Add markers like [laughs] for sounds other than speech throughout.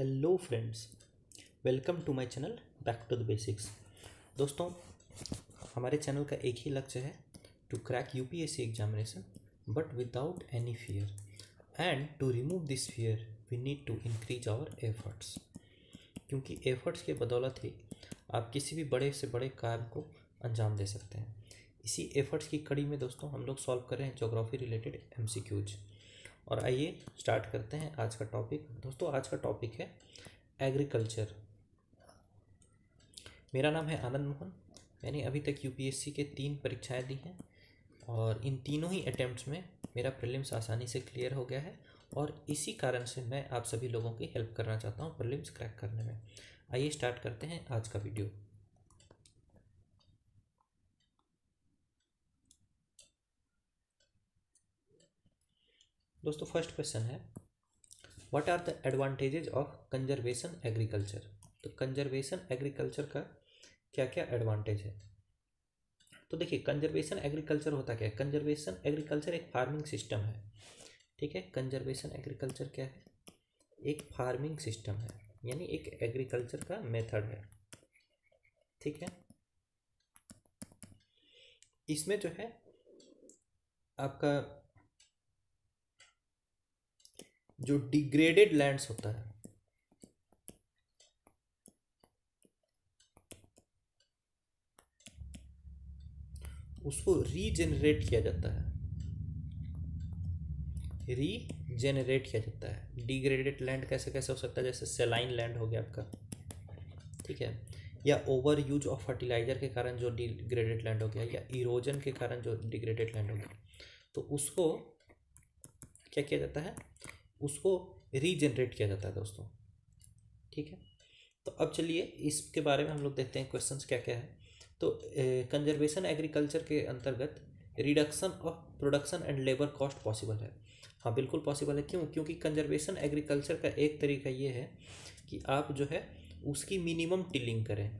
Hello friends welcome to my channel back to the basics दोस्तों हमारे चैनल का एक ही लक्ष्य है to crack UPSC examination but without any fear and to remove this fear we need to increase our efforts क्योंकि efforts के बदौलत ही आप किसी भी बड़े से बड़े काम को अंजाम दे सकते हैं इसी एफर्ट्स की कड़ी में दोस्तों हम लोग सॉल्व कर रहे हैं जोग्राफी रिलेटेड एम और आइए स्टार्ट करते हैं आज का टॉपिक दोस्तों आज का टॉपिक है एग्रीकल्चर मेरा नाम है आनंद मोहन मैंने अभी तक यूपीएससी के तीन परीक्षाएं दी हैं और इन तीनों ही अटैम्प्ट में मेरा प्रिलिम्स आसानी से क्लियर हो गया है और इसी कारण से मैं आप सभी लोगों की हेल्प करना चाहता हूँ प्रलिम्स क्रैक करने में आइए स्टार्ट करते हैं आज का वीडियो दोस्तों फर्स्ट क्वेश्चन है what are the advantages of conservation agriculture तो कंजर्वेशन एग्रीकल्चर का क्या क्या एडवांटेज है तो देखिए कंजर्वेशन एग्रीकल्चर होता क्या है कंजर्वेशन एग्रीकल्चर एक फार्मिंग सिस्टम है ठीक है कंजर्वेशन एग्रीकल्चर क्या है एक फार्मिंग सिस्टम है यानी एक एग्रीकल्चर का मेथड है ठीक है इसमें जो है आपका जो डिग्रेडेड लैंड्स होता है उसको रीजेनरेट किया जाता है रीजेनरेट किया जाता है डिग्रेडेड लैंड कैसे कैसे हो सकता है जैसे सेलाइन लैंड हो गया आपका ठीक है या ओवर यूज ऑफ फर्टिलाइजर के कारण जो डिग्रेडेड लैंड हो गया या इरोजन के कारण जो डिग्रेडेड लैंड हो गया तो उसको क्या किया जाता है उसको रीजनरेट किया जाता है दोस्तों ठीक है तो अब चलिए इसके बारे में हम लोग देखते हैं क्वेश्चन क्या क्या है तो कंजर्वेशन एग्रीकल्चर के अंतर्गत reduction of production and labour cost possible है हाँ बिल्कुल पॉसिबल है क्यों क्योंकि कंजर्वेशन एग्रीकल्चर का एक तरीका ये है कि आप जो है उसकी मिनिमम टिलिंग करें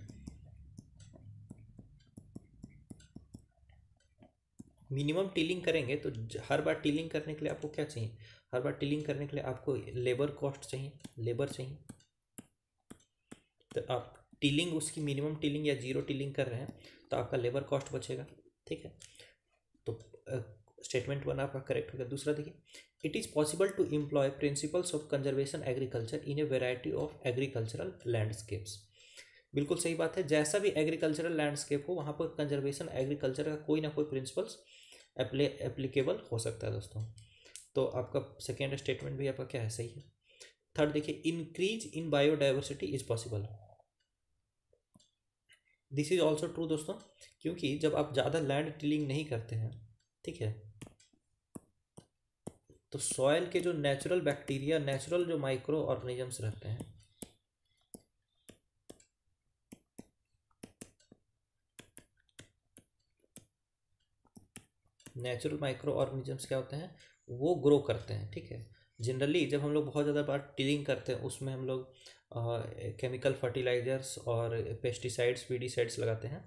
मिनिमम टीलिंग करेंगे तो हर बार टीलिंग करने के लिए आपको क्या चाहिए हर बार टीलिंग करने के लिए आपको लेबर कॉस्ट चाहिए लेबर चाहिए तो आप टीलिंग उसकी मिनिमम टीलिंग या जीरो टीलिंग कर रहे हैं तो आपका लेबर कॉस्ट बचेगा ठीक है तो स्टेटमेंट वन आपका करेक्ट हो गया दूसरा देखिए it is possible to employ principles of conservation agriculture in a variety of agricultural landscapes बिल्कुल सही बात है जैसा भी एग्रीकल्चरल लैंडस्केप हो वहाँ पर कंजर्वेशन एग्रीकल्चर का कोई ना कोई प्रिंसिपल्स एप्लीकेबल हो सकता है दोस्तों तो आपका सेकेंड स्टेटमेंट भी आपका क्या है सही है थर्ड देखिए increase in biodiversity is possible this is also true दोस्तों क्योंकि जब आप ज़्यादा लैंड टिलिंग नहीं करते हैं ठीक है तो सॉयल के जो नेचुरल बैक्टीरिया नेचुरल जो माइक्रो ऑर्गेनिजम्स रहते हैं नेचुरल माइक्रो ऑर्गेनिजम्स क्या होते हैं वो ग्रो करते हैं ठीक है जनरली जब हम लोग बहुत ज़्यादा बार टीलिंग करते हैं उसमें हम लोग केमिकल फर्टिलाइजर्स और पेस्टिसाइड्स वीडिसाइड्स लगाते हैं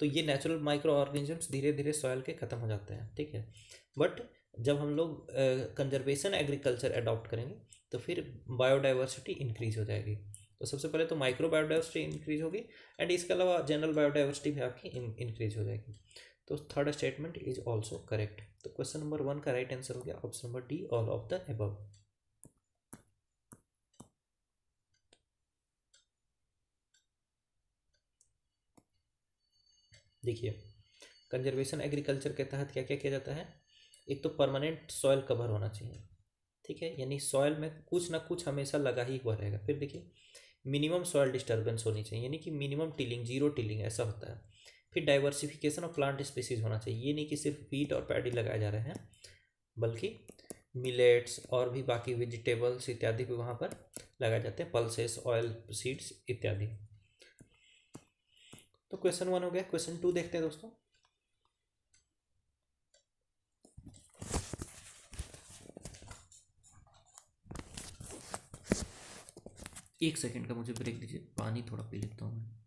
तो ये नेचुरल माइक्रो ऑर्गेनिजम्स धीरे धीरे सॉयल के ख़त्म हो जाते हैं ठीक है बट जब हम लोग कंजर्वेशन एग्रीकल्चर अडॉप्ट करेंगे तो फिर बायोडाइवर्सिटी इंक्रीज हो जाएगी तो सबसे पहले तो माइक्रो बायोडाइवर्सिटी इंक्रीज होगी एंड इसके अलावा जनरल बायोडाइवर्सिटी भी आपकी इंक्रीज हो जाएगी तो third statement is also correct तो क्वेश्चन नंबर वन का राइट आंसर हो गया option number D all of the above देखिए कंजर्वेशन एग्रीकल्चर के तहत क्या क्या किया जाता है एक तो परमानेंट सॉयल कवर होना चाहिए ठीक है यानी सॉयल में कुछ ना कुछ हमेशा लगा ही हुआ रहेगा फिर देखिए मिनिमम सॉयल डिस्टर्बेंस होनी चाहिए यानी कि मिनिमम टिलिंग जीरो टिलिंग ऐसा होता है फिर डाइवर्सिफिकेशन ऑफ प्लांट स्पीसीज होना चाहिए ये नहीं कि सिर्फ पीट और पैडी लगाए जा रहे हैं बल्कि मिलेट्स और भी बाकी वेजिटेबल्स इत्यादि भी वहाँ पर लगाए जाते हैं पल्सेस ऑयल सीड्स इत्यादि तो क्वेश्चन वन हो गया क्वेश्चन टू देखते हैं दोस्तों एक सेकंड का मुझे ब्रेक दीजिए पानी थोड़ा पी लेता हूँ मैं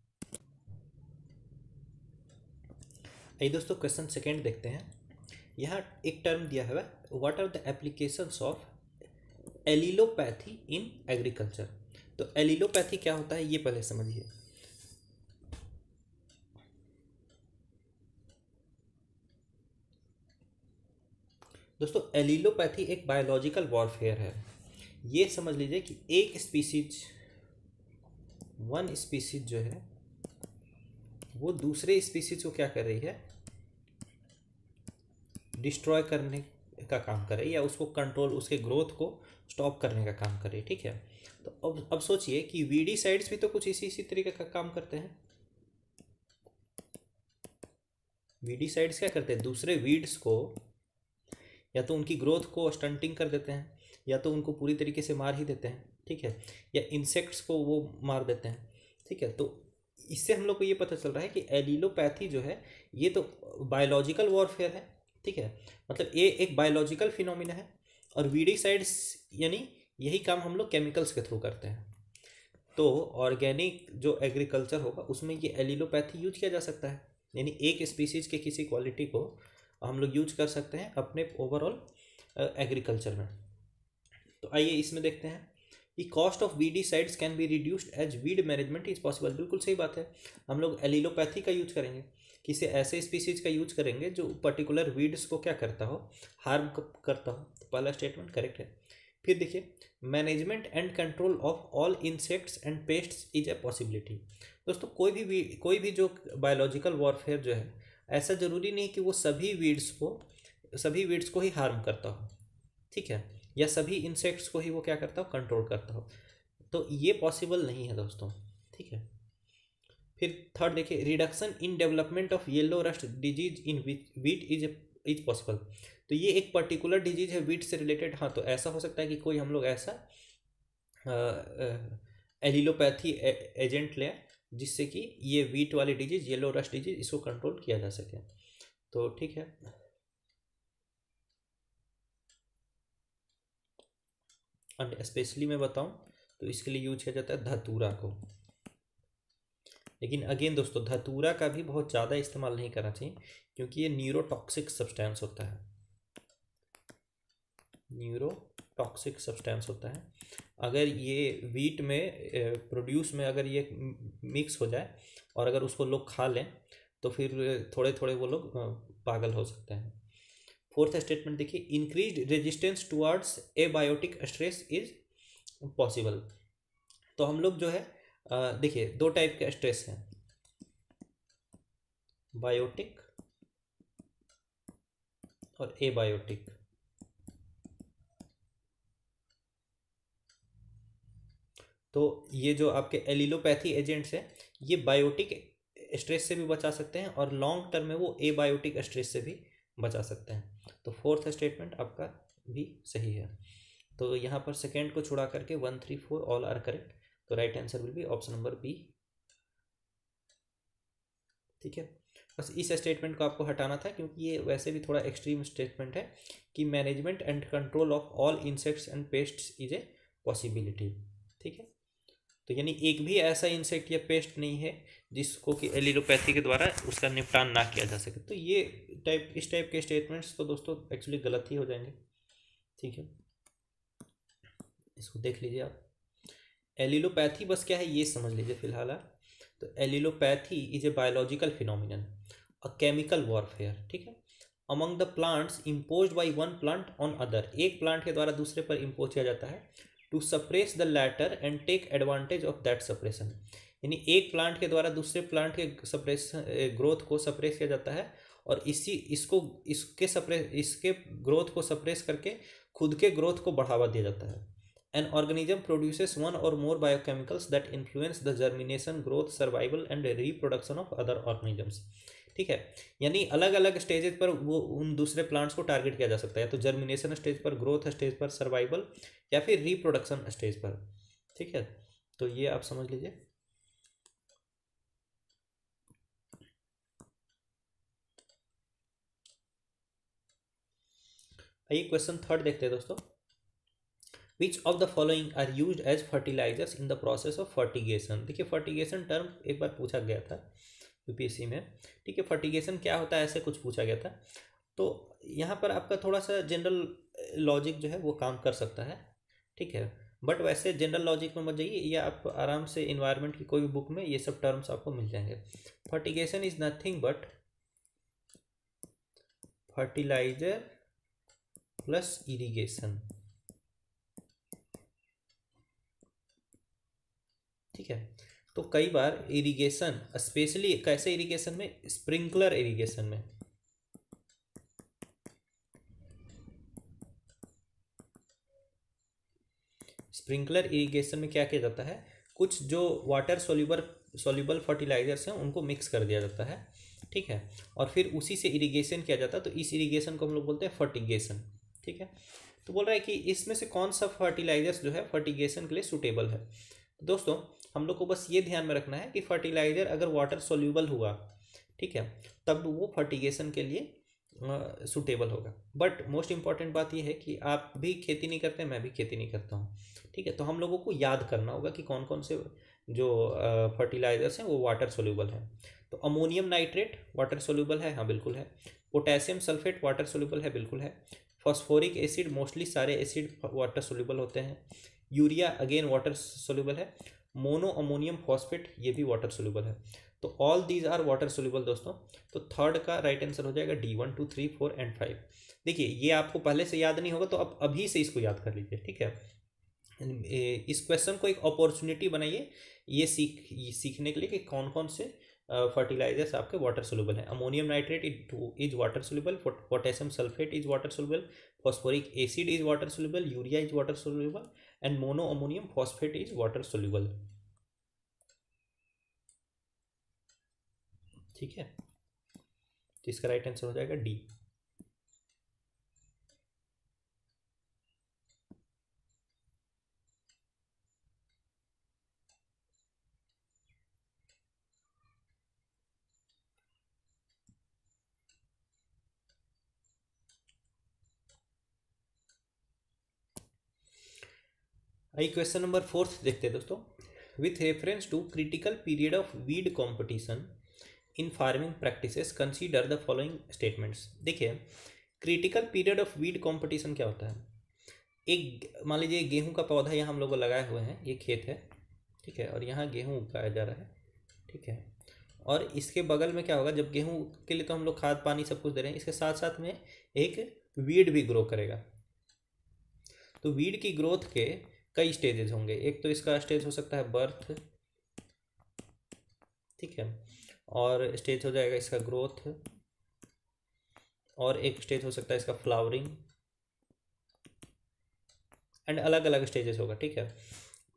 आइए दोस्तों क्वेश्चन सेकेंड देखते हैं यहाँ एक टर्म दिया हुआ है what are the applications of allelopathy in agriculture तो एलिलोपैथी क्या होता है ये पहले समझिए दोस्तों एलिलोपैथी एक बायोलॉजिकल वॉरफेयर है ये समझ लीजिए कि एक स्पीसीज वन स्पीसीज जो है वो दूसरे स्पीसीज को क्या कर रही है डिस्ट्रॉय करने का काम करे या उसको कंट्रोल उसके ग्रोथ को स्टॉप करने का काम करे ठीक है तो अब अब सोचिए कि वीडी साइड्स भी तो कुछ इसी इसी तरीके का काम करते हैं वीडी साइड्स क्या करते हैं दूसरे वीड्स को या तो उनकी ग्रोथ को स्टंटिंग कर देते हैं या तो उनको पूरी तरीके से मार ही देते हैं ठीक है या इंसेक्ट्स को वो मार देते हैं ठीक है तो इससे हम लोग को ये पता चल रहा है कि एलिलोपैथी जो है ये तो बायोलॉजिकल वॉरफेयर है ठीक है मतलब ये एक बायोलॉजिकल फिनोमिना है और वीडिसाइड्स यानी यही काम हम लोग केमिकल्स के थ्रू करते हैं तो ऑर्गेनिक जो एग्रीकल्चर होगा उसमें ये एलिलोपैथी यूज किया जा सकता है यानी एक स्पीसीज के किसी क्वालिटी को हम लोग यूज कर सकते हैं अपने ओवरऑल एग्रीकल्चर में तो आइए इसमें देखते हैं कि cost of weedicides can be reduced as weed management is possible बिल्कुल सही बात है हम लोग एलिलोपैथी का यूज करेंगे किसी ऐसे स्पीसीज का यूज करेंगे जो पर्टिकुलर वीड्स को क्या करता हो हार्म करता हो तो पहला स्टेटमेंट करेक्ट है फिर देखिए management and control of all insects and pests is a possibility दोस्तों कोई भी, भी कोई भी जो बायोलॉजिकल वॉरफेयर जो है ऐसा ज़रूरी नहीं कि वो सभी वीड्स को सभी वीड्स को ही हार्म करता हो ठीक है या सभी इंसेक्ट्स को ही वो क्या करता हो कंट्रोल करता हो तो ये पॉसिबल नहीं है दोस्तों ठीक है फिर थर्ड देखिए reduction in development of yellow rust disease in wheat is is possible तो ये एक पर्टिकुलर डिजीज है वीट से रिलेटेड हाँ तो ऐसा हो सकता है कि कोई हम लोग ऐसा एलिलोपैथी एजेंट ले जिससे कि ये वीट वाली डिजीज येलो रस्ट डिजीज इसको कंट्रोल किया जा सके तो ठीक है एंड स्पेशली मैं बताऊं तो इसके लिए यूज किया जाता है धतूरा को लेकिन अगेन दोस्तों धतूरा का भी बहुत ज़्यादा इस्तेमाल नहीं करना चाहिए क्योंकि ये न्यूरोटॉक्सिक सब्सटेंस होता है न्यूरोटॉक्सिक सब्सटेंस होता है अगर ये वीट में प्रोड्यूस में अगर ये मिक्स हो जाए और अगर उसको लोग खा लें तो फिर थोड़े थोड़े वो लोग पागल हो सकते हैं फोर्थ स्टेटमेंट देखिए increase resistance towards abiotic stress is possible तो हम लोग जो है देखिए दो टाइप के स्ट्रेस हैं बायोटिक और एबायोटिक तो ये जो आपके एलिलोपैथी एजेंट्स हैं ये बायोटिक स्ट्रेस से भी बचा सकते हैं और लॉन्ग टर्म में वो एबायोटिक स्ट्रेस से भी बचा सकते हैं तो फोर्थ स्टेटमेंट आपका भी सही है तो यहाँ पर सेकेंड को छुड़ा करके one three four all are correct तो right answer will be option number B ठीक है बस इस स्टेटमेंट को आपको हटाना था क्योंकि ये वैसे भी थोड़ा एक्सट्रीम स्टेटमेंट है कि management and control of all insects and pests is a possibility ठीक है तो यानी एक भी ऐसा इंसेक्ट या पेस्ट नहीं है जिसको कि एलिलोपैथी के द्वारा उसका निपटान ना किया जा सके तो ये टाइप इस टाइप के स्टेटमेंट्स तो दोस्तों एक्चुअली गलत ही हो जाएंगे ठीक है इसको देख लीजिए आप एलिलोपैथी बस क्या है ये समझ लीजिए फिलहाल आप हाँ। तो allelopathy is a biological phenomenon a chemical warfare ठीक है among the plants impose by one plant on other एक प्लांट के द्वारा दूसरे पर इम्पोज किया जाता है to suppress the latter and take advantage of that suppression यानी एक प्लांट के द्वारा दूसरे प्लांट के सप्रेस ग्रोथ को सप्रेस किया जाता है और इसी इसको इसके सप्रेस इसके ग्रोथ को सप्रेस करके खुद के ग्रोथ को बढ़ावा दिया जाता है An organism produces one or more biochemicals that influence the germination, growth, survival and reproduction of other organisms. ठीक है यानी अलग अलग स्टेजेस पर वो उन दूसरे प्लांट्स को टारगेट किया जा सकता है तो जर्मिनेशन स्टेज पर ग्रोथ स्टेज पर सर्वाइवल या फिर रिप्रोडक्शन स्टेज पर ठीक है तो ये आप समझ लीजिए आइए क्वेश्चन थर्ड देखते हैं दोस्तों which of the following are use as fertilizers in the process of fertigation देखिए फर्टिगेशन टर्म एक बार पूछा गया था यूपीएससी में ठीक है फर्टिगेशन क्या होता है ऐसे कुछ पूछा गया था तो यहाँ पर आपका थोड़ा सा जनरल लॉजिक जो है वो काम कर सकता है ठीक है बट वैसे जनरल लॉजिक में मत जाइए या आप आराम से इन्वायरमेंट की कोई भी बुक में ये सब टर्म्स आपको मिल जाएंगे fertigation is nothing but fertilizer plus irrigation ठीक है तो कई बार इरिगेशन स्पेशली कैसे इरिगेशन में स्प्रिंकलर इरिगेशन में स्प्रिंकलर इरिगेशन में क्या किया जाता है कुछ जो वाटर सोल्यूबर सोल्यूबल फर्टिलाइजर्स हैं उनको मिक्स कर दिया जाता है ठीक है और फिर उसी से इरिगेशन किया जाता है तो इस इरिगेशन को हम लोग बोलते हैं फर्टिगेशन ठीक है तो बोल रहा है कि इसमें से कौन सा फर्टिलाइजर्स जो है फर्टिगेशन के लिए सुटेबल है दोस्तों हम लोग को बस ये ध्यान में रखना है कि फर्टिलाइज़र अगर वाटर सोल्यूबल हुआ ठीक है तब वो फर्टिगेशन के लिए सूटेबल होगा बट मोस्ट इम्पॉर्टेंट बात यह है कि आप भी खेती नहीं करते मैं भी खेती नहीं करता हूँ ठीक है तो हम लोगों को याद करना होगा कि कौन कौन से जो फर्टिलाइज़र्स हैं वो वाटर सोल्यूबल हैं तो अमोनियम नाइट्रेट वाटर सोल्यूबल है हाँ बिल्कुल है पोटेशियम सल्फेट वाटर सोल्यूबल है बिल्कुल है फॉस्फोरिक एसिड मोस्टली सारे एसिड वाटर सोल्यूबल होते हैं यूरिया अगेन वाटर सोल्यूबल है मोनो अमोनियम फॉस्फेट ये भी वाटर सोल्यूबल है तो all these are water soluble दोस्तों तो थर्ड का राइट आंसर हो जाएगा D one two three four and five देखिए ये आपको पहले से याद नहीं होगा तो आप अभी से इसको याद कर लीजिए ठीक है इस क्वेश्चन को एक अपॉर्चुनिटी बनाइए ये सीख ये सीखने के लिए कि कौन कौन से फर्टिलाइजर्स आपके वाटर सोल्यूबल हैं ammonium nitrate is water soluble potassium sulphate is water soluble phosphoric acid is water soluble urea is water soluble and monoammonium phosphate is water soluble ठीक है तो इसका राइट आंसर हो जाएगा D I question number fourth देखते हैं दोस्तों with reference to critical period of weed competition in farming practices consider the following statements देखिए critical period of weed competition क्या होता है एक मान लीजिए गेहूं का पौधा यहाँ हम लोग लगाए हुए हैं ये खेत है ठीक है और यहाँ गेहूँ उगाया जा रहा है ठीक है और इसके बगल में क्या होगा जब गेहूँ के लिए तो हम लोग खाद पानी सब कुछ दे रहे हैं इसके साथ साथ में एक वीड भी ग्रो करेगा तो वीड की ग्रोथ के कई स्टेजेस होंगे एक तो इसका स्टेज हो सकता है बर्थ ठीक है और स्टेज हो जाएगा इसका ग्रोथ और एक स्टेज हो सकता है इसका फ्लावरिंग एंड अलग अलग स्टेजेस होगा ठीक है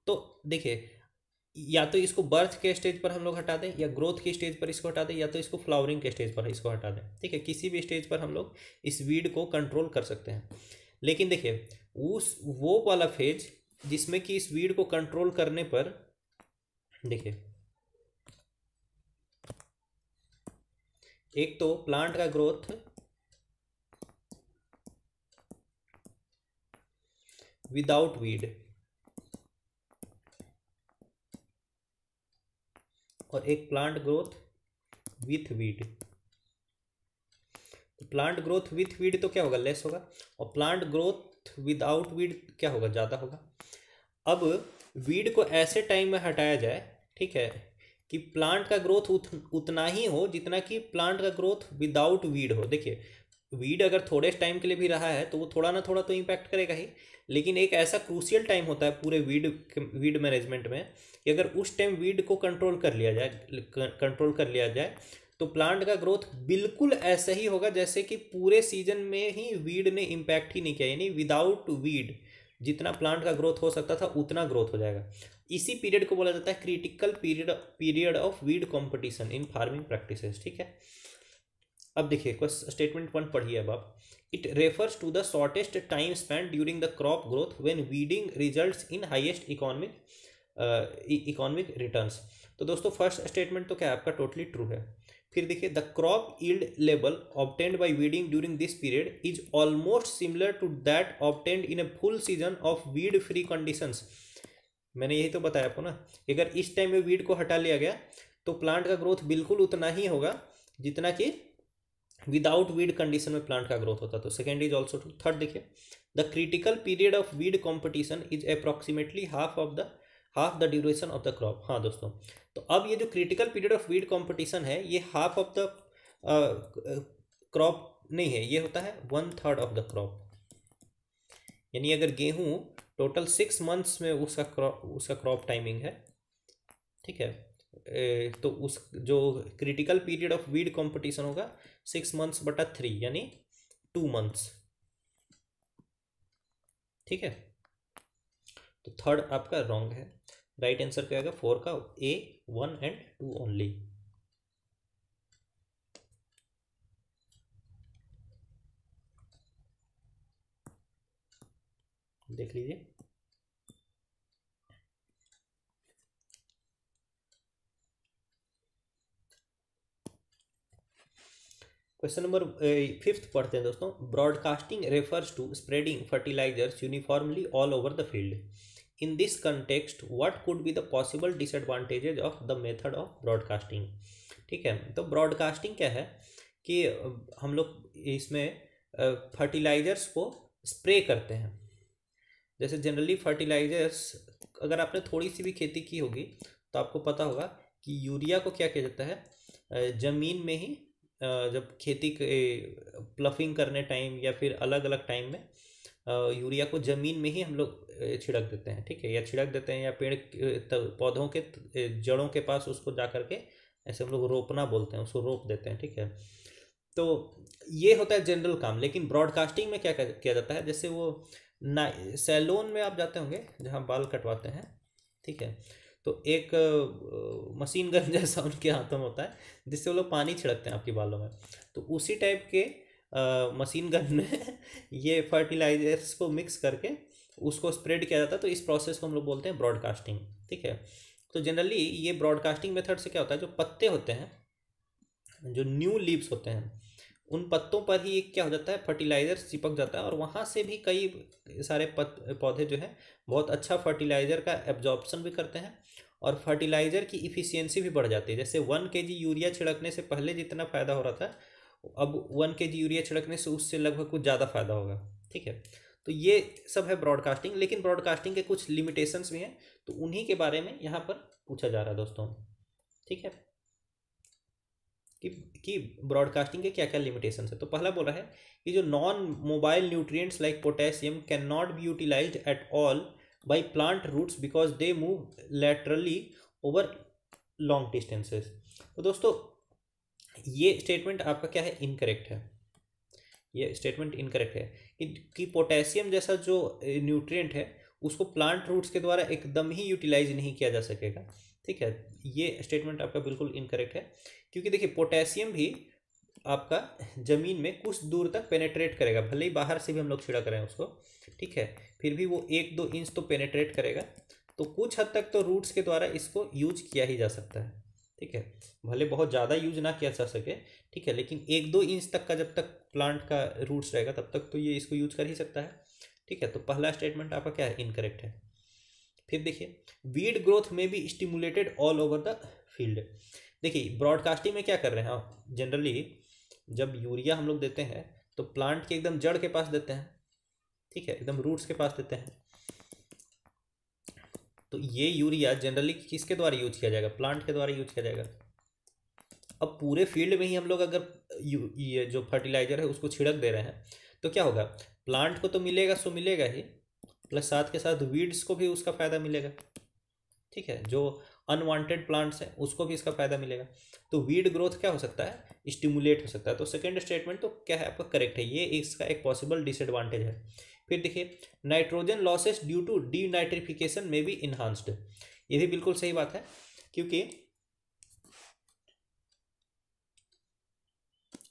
तो देखिए या तो इसको बर्थ के स्टेज पर हम लोग हटा दें या ग्रोथ के स्टेज पर इसको हटा दें या तो इसको फ्लावरिंग के स्टेज पर इसको हटा दें ठीक है किसी भी स्टेज पर हम लोग इस वीड को कंट्रोल कर सकते हैं लेकिन देखिए उस वो वाला फेज जिसमें कि स्पीड को कंट्रोल करने पर देखिए एक तो प्लांट का ग्रोथ विदाउट वीड और एक प्लांट ग्रोथ विथ वीड तो प्लांट ग्रोथ विथ वीड तो क्या होगा लेस होगा और प्लांट ग्रोथ विदाउट वीड क्या होगा ज़्यादा होगा अब वीड को ऐसे टाइम में हटाया जाए ठीक है कि प्लांट का ग्रोथ उत, उतना ही हो जितना कि प्लांट का ग्रोथ विदाउट वीड हो देखिए वीड अगर थोड़े टाइम के लिए भी रहा है तो वो थोड़ा ना थोड़ा तो इम्पैक्ट करेगा ही लेकिन एक ऐसा क्रूशियल टाइम होता है पूरे वीड वीड मैनेजमेंट में कि अगर उस टाइम वीड को कंट्रोल कर लिया जाए कंट्रोल कर लिया जाए तो प्लांट का ग्रोथ बिल्कुल ऐसा ही होगा जैसे कि पूरे सीजन में ही वीड ने इम्पैक्ट ही नहीं किया यानी विदाउट वीड जितना प्लांट का ग्रोथ हो सकता था उतना ग्रोथ हो जाएगा इसी पीरियड को बोला जाता है critical period period of weed competition in farming practice ठीक है अब देखिए क्वेश्चन स्टेटमेंट वन पढ़िए अब आप it refers to the shortest time spend during the crop growth when weeding result in highest economic economic return तो दोस्तों first statement तो क्या आपका टोटली ट्रू है फिर देखिए the crop yield level obtained by weeding during this period is almost similar to that obtained in a full season of weed free conditions मैंने यही तो बताया आपको ना अगर इस टाइम में वीड को हटा लिया गया तो प्लांट का ग्रोथ बिल्कुल उतना ही होगा जितना कि विदाउट वीड कंडीशन में प्लांट का ग्रोथ होता तो second is also true third देखिए the critical period of weed competition is approximately half of the half the duration of the crop हाँ दोस्तों तो अब ये जो critical period of weed competition है ये हाफ ऑफ द क्रॉप नहीं है ये होता है one third of the crop यानी अगर गेहूं टोटल सिक्स मंथ्स में उसका क्रॉप उसका क्रॉप टाइमिंग है ठीक है तो उस जो critical period of weed competition होगा सिक्स मंथ्स बटा थ्री यानी टू मंथ्स ठीक है तो थर्ड आपका रॉन्ग है राइट आंसर क्या आएगा फोर का A one and two only देख लीजिए क्वेश्चन नंबर फिफ्थ पढ़ते हैं दोस्तों broadcasting refers to spreading fertilizers uniformly all over the field in this context what could be the possible disadvantages of the method of broadcasting ठीक है तो broadcasting क्या है कि हम लोग इसमें फर्टिलाइजर्स को स्प्रे करते हैं जैसे जनरली फर्टिलाइजर्स अगर आपने थोड़ी सी भी खेती की होगी तो आपको पता होगा कि यूरिया को क्या किया जाता है ज़मीन में ही जब खेती के प्लफिंग करने टाइम या फिर अलग अलग टाइम में यूरिया को ज़मीन में ही हम लोग छिड़क देते हैं ठीक है या छिड़क देते हैं या पेड़ पौधों के जड़ों के पास उसको जा करके ऐसे हम लोग रोपना बोलते हैं उसको रोप देते हैं ठीक है तो ये होता है जनरल काम लेकिन ब्रॉडकास्टिंग में क्या किया जाता है जैसे वो ना सैलून में आप जाते होंगे जहाँ बाल कटवाते हैं ठीक है तो एक मशीन गन [laughs] जैसा उनके हाथों में होता है जिससे वो लोग पानी छिड़कते हैं आपके बालों में तो उसी टाइप के मशीन गन में [laughs] ये फर्टिलाइजर्स को मिक्स करके उसको स्प्रेड किया जाता है तो इस प्रोसेस को हम लोग बोलते हैं ब्रॉडकास्टिंग ठीक है तो जनरली ये ब्रॉडकास्टिंग मेथड से क्या होता है जो पत्ते होते हैं जो न्यू लीव्स होते हैं उन पत्तों पर ही क्या हो जाता है फर्टिलाइज़र चिपक जाता है और वहाँ से भी कई सारे पत पौधे जो है बहुत अच्छा फर्टिलाइज़र का एब्जॉर्प्शन भी करते हैं और फर्टिलाइज़र की इफ़िशियंसी भी बढ़ जाती है जैसे वन के जी यूरिया छिड़कने से पहले जितना फ़ायदा हो रहा था अब वन के जी यूरिया छिड़कने से उससे लगभग कुछ ज़्यादा फायदा होगा ठीक है तो ये सब है ब्रॉडकास्टिंग लेकिन ब्रॉडकास्टिंग के कुछ लिमिटेशंस भी हैं तो उन्हीं के बारे में यहाँ पर पूछा जा रहा है दोस्तों ठीक है कि कि ब्रॉडकास्टिंग के क्या क्या लिमिटेशन है तो पहला बोल रहा है कि जो non mobile nutrients like potassium can not be utilise at all by plant roots because they move laterally over long distances तो दोस्तों ये स्टेटमेंट आपका क्या है इनकरेक्ट है ये स्टेटमेंट इनकरेक्ट है कि, कि पोटेशियम जैसा जो न्यूट्रिएंट है उसको प्लांट रूट्स के द्वारा एकदम ही यूटिलाइज नहीं किया जा सकेगा ठीक है ये स्टेटमेंट आपका बिल्कुल इनकरेक्ट है क्योंकि देखिए पोटेशियम भी आपका ज़मीन में कुछ दूर तक पेनेट्रेट करेगा भले ही बाहर से भी हम लोग छिड़क रहे हैं उसको ठीक है फिर भी वो एक दो इंच तो पेनेट्रेट करेगा तो कुछ हद तक तो रूट्स के द्वारा इसको यूज किया ही जा सकता है ठीक है भले बहुत ज़्यादा यूज ना किया जा सके ठीक है लेकिन एक दो इंच तक का जब तक प्लांट का रूट्स रहेगा तब तक तो ये इसको यूज कर ही सकता है ठीक है तो पहला स्टेटमेंट आपका क्या है इनकरेक्ट है फिर देखिए वीड ग्रोथ में भी stimulated all over the field देखिए ब्रॉडकास्टिंग में क्या कर रहे हैं आप हाँ, जनरली जब यूरिया हम लोग देते हैं तो प्लांट के एकदम जड़ के पास देते हैं ठीक है एकदम रूट्स के पास देते हैं तो ये यूरिया जनरली किसके द्वारा यूज किया जाएगा प्लांट के द्वारा यूज किया जाएगा अब पूरे फील्ड में ही हम लोग अगर ये जो फर्टिलाइजर है उसको छिड़क दे रहे हैं तो क्या होगा प्लांट को तो मिलेगा सो मिलेगा ही प्लस साथ के साथ वीड्स को भी उसका फ़ायदा मिलेगा ठीक है जो अनवांटेड प्लांट्स हैं उसको भी इसका फ़ायदा मिलेगा तो वीड ग्रोथ क्या हो सकता है स्टिमुलेट हो सकता है तो सेकेंड स्टेटमेंट तो क्या है आपका करेक्ट है ये इसका एक पॉसिबल डिसएडवांटेज है फिर देखिए nitrogen losses due to denitrification में भी इन्हांस्ड ये भी बिल्कुल सही बात है क्योंकि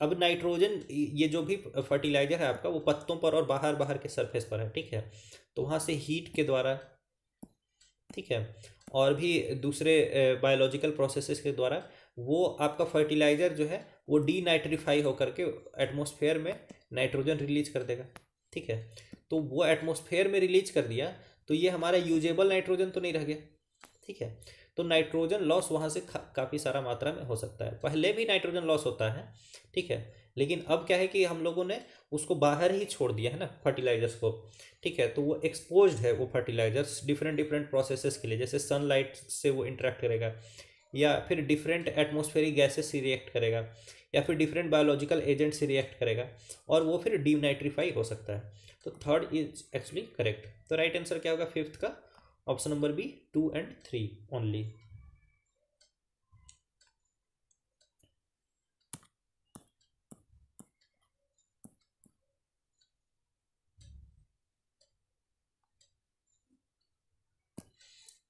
अब नाइट्रोजन ये जो भी फर्टिलाइजर है आपका वो पत्तों पर और बाहर बाहर के सरफेस पर है ठीक है तो वहां से हीट के द्वारा ठीक है और भी दूसरे बायोलॉजिकल प्रोसेसेस के द्वारा वो आपका फर्टिलाइज़र जो है वो डी नाइट्रीफाई होकर के एटमोसफेयर में नाइट्रोजन रिलीज कर देगा ठीक है तो वो एटमोसफेयर में रिलीज कर दिया तो ये हमारा यूजेबल नाइट्रोजन तो नहीं रह गया ठीक है तो नाइट्रोजन लॉस वहाँ से काफ़ी सारा मात्रा में हो सकता है पहले भी नाइट्रोजन लॉस होता है ठीक है लेकिन अब क्या है कि हम लोगों ने उसको बाहर ही छोड़ दिया है ना फर्टिलाइजर्स को ठीक है तो वो एक्सपोज है वो फर्टिलाइजर्स डिफरेंट डिफरेंट प्रोसेसेस के लिए जैसे सनलाइट से वो इंटरेक्ट करेगा या फिर डिफरेंट एटमोसफेरिक गैसेस से रिएक्ट करेगा या फिर डिफरेंट बायोलॉजिकल एजेंट से रिएक्ट करेगा और वो फिर डीनाइट्रीफाई हो सकता है तो थर्ड इज एक्चुअली करेक्ट तो राइट आंसर क्या होगा फिफ्थ का option number B two and three only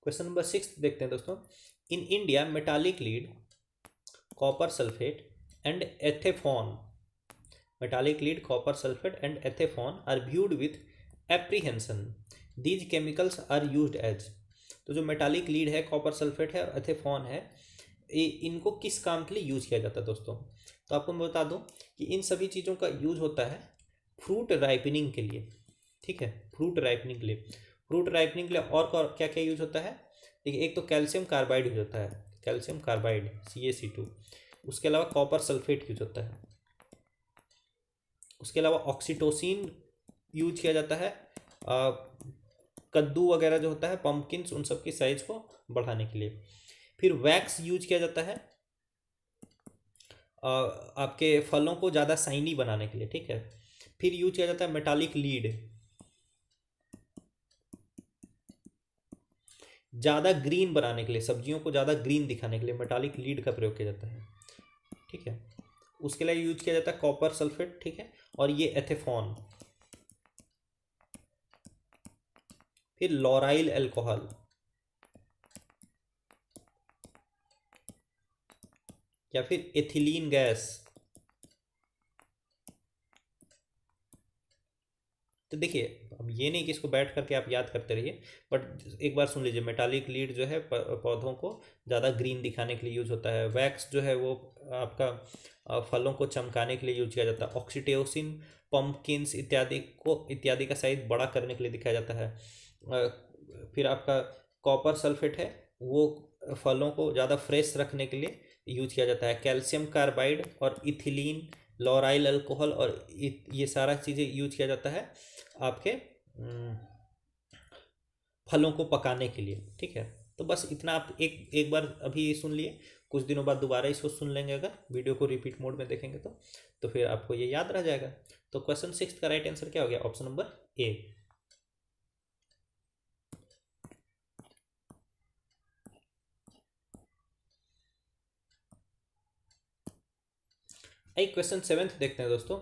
question number six देखते हैं दोस्तों in India metallic lead copper sulphate and ethephon metallic lead, copper sulfate and ethaphon are viewed with apprehension. These chemicals are used as तो जो metallic lead है copper sulphate है और एथेफॉन है ए, इनको किस काम के लिए यूज़ किया जाता है दोस्तों तो आपको मैं बता दूं कि इन सभी चीज़ों का यूज होता है फ्रूट राइपनिंग के लिए ठीक है फ्रूट राइपनिंग के लिए फ्रूट राइपनिंग के लिए और क्या क्या यूज होता है देखिए एक तो कैल्शियम कार्बाइड यूज होता है calcium carbide C A C two उसके अलावा कॉपर सल्फेट यूज होता है उसके अलावा ऑक्सीटोसिन यूज किया जाता है कद्दू वगैरह जो होता है पम्पकिन उन सब की साइज को बढ़ाने के लिए फिर वैक्स यूज किया जाता है आ, आपके फलों को ज़्यादा साइनी बनाने के लिए ठीक है फिर यूज किया जाता है मेटालिक लीड ज़्यादा ग्रीन बनाने के लिए सब्जियों को ज़्यादा ग्रीन दिखाने के लिए मेटालिक लीड का प्रयोग किया जाता है ठीक है उसके लिए यूज किया जाता है कॉपर सल्फेट ठीक है और ये एथेफॉन फिर लॉराइल एल्कोहल या फिर एथिलीन गैस तो देखिए अब ये नहीं कि इसको बैठ करके आप याद करते रहिए बट एक बार सुन लीजिए मेटालिक लीड जो है पौधों को ज़्यादा ग्रीन दिखाने के लिए यूज़ होता है वैक्स जो है वो आपका फलों को चमकाने के लिए यूज किया जाता है ऑक्सीटेसिन पम्पकिंस इत्यादि को इत्यादि का साइज बड़ा करने के लिए दिखाया जाता है फिर आपका कॉपर सल्फेट है वो फलों को ज़्यादा फ्रेश रखने के लिए यूज किया जाता है कैल्शियम कार्बाइड और इथिलीन लॉराइल अल्कोहल और ये सारा चीज़ें यूज किया जाता है आपके फलों को पकाने के लिए ठीक है तो बस इतना आप एक एक बार अभी सुन लिए कुछ दिनों बाद दोबारा इसको सुन लेंगे अगर वीडियो को रिपीट मोड में देखेंगे तो तो फिर आपको ये याद रह जाएगा तो क्वेश्चन सिक्स का राइट आंसर क्या हो गया option number A I question seventh देखते हैं दोस्तों